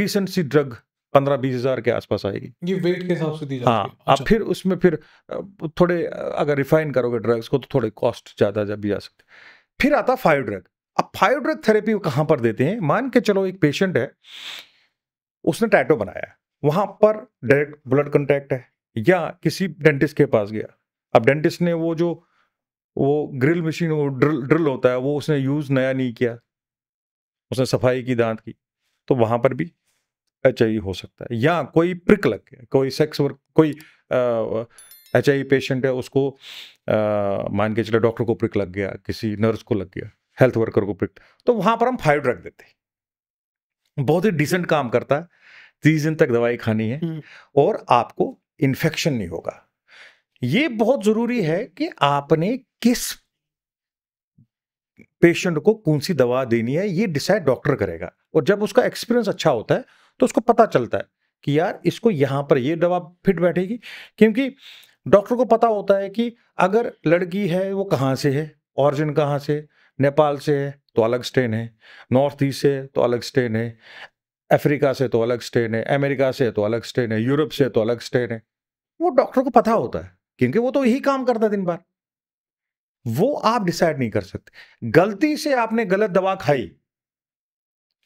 डिसेंट सी ड्रग पंद्रह बीस हजार के आसपास आएगी ये वेट के हिसाब से दी जाती हाँ अच्छा। आप फिर उसमें फिर थोड़े अगर रिफाइन करोगे ड्रग्स को तो थोड़े कॉस्ट ज़्यादा जब भी जा सकते फिर आता फाइव ड्रग अब फाइव ड्रग थेरेपी कहाँ पर देते हैं मान के चलो एक पेशेंट है उसने टैटो बनाया वहां पर डायरेक्ट ब्लड कंटैक्ट है या किसी डेंटिस्ट के पास गया अब डेंटिस्ट ने वो जो वो ग्रिल मशीन वो ड्रिल ड्रिल होता है वो उसने यूज़ नया नहीं किया उसने सफाई की दांत की तो वहां पर भी एच हो सकता है या कोई प्रिक लग गया कोई सेक्स वर्क कोई एच आई पेशेंट है उसको मान के चले डॉक्टर को प्रिक लग गया किसी नर्स को लग गया हेल्थ वर्कर को प्रिक तो वहां पर हम फाइव रख देते बहुत ही डिसेंट काम करता है तीस दिन तक दवाई खानी है हम्म। और आपको इन्फेक्शन नहीं होगा ये बहुत ज़रूरी है कि आपने किस पेशेंट को कौन सी दवा देनी है ये डिसाइड डॉक्टर करेगा और जब उसका एक्सपीरियंस अच्छा होता है तो उसको पता चलता है कि यार इसको यहाँ पर ये दवा फिट बैठेगी क्योंकि डॉक्टर को पता होता है कि अगर लड़की है वो कहाँ से है ऑरिजिन कहाँ से नेपाल से है तो अलग स्टेन है नॉर्थ ईस्ट से तो अलग स्टेन है अफ्रीका से तो अलग स्टेन है अमेरिका से तो अलग स्टेन है यूरोप से तो अलग स्टेन है वो डॉक्टर को पता होता है क्योंकि वो तो यही काम करता है दिन भर वो आप डिसाइड नहीं कर सकते गलती से आपने गलत दवा खाई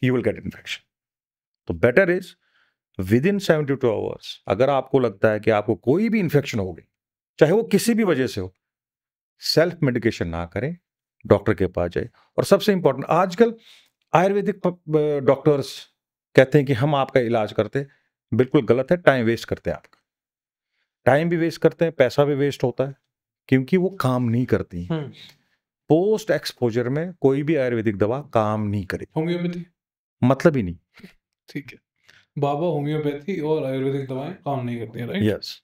यू विल गेट इन्फेक्शन तो better is within seventy two hours अगर आपको लगता है कि आपको कोई भी इन्फेक्शन हो गई चाहे वो किसी भी वजह से हो सेल्फ मेडिकेशन ना करें डॉक्टर के पास जाए और सबसे इंपॉर्टेंट आजकल आयुर्वेदिक डॉक्टर्स कहते हैं कि हम आपका इलाज करते बिल्कुल गलत है टाइम वेस्ट करते हैं आपका टाइम भी वेस्ट करते हैं पैसा भी वेस्ट होता है क्योंकि वो काम नहीं करती पोस्ट हम्म। एक्सपोजर में कोई भी आयुर्वेदिक दवा काम नहीं करे होम्योपैथी मतलब ही नहीं ठीक है बाबा होम्योपैथी और आयुर्वेदिक दवाएं काम नहीं करती राइट यस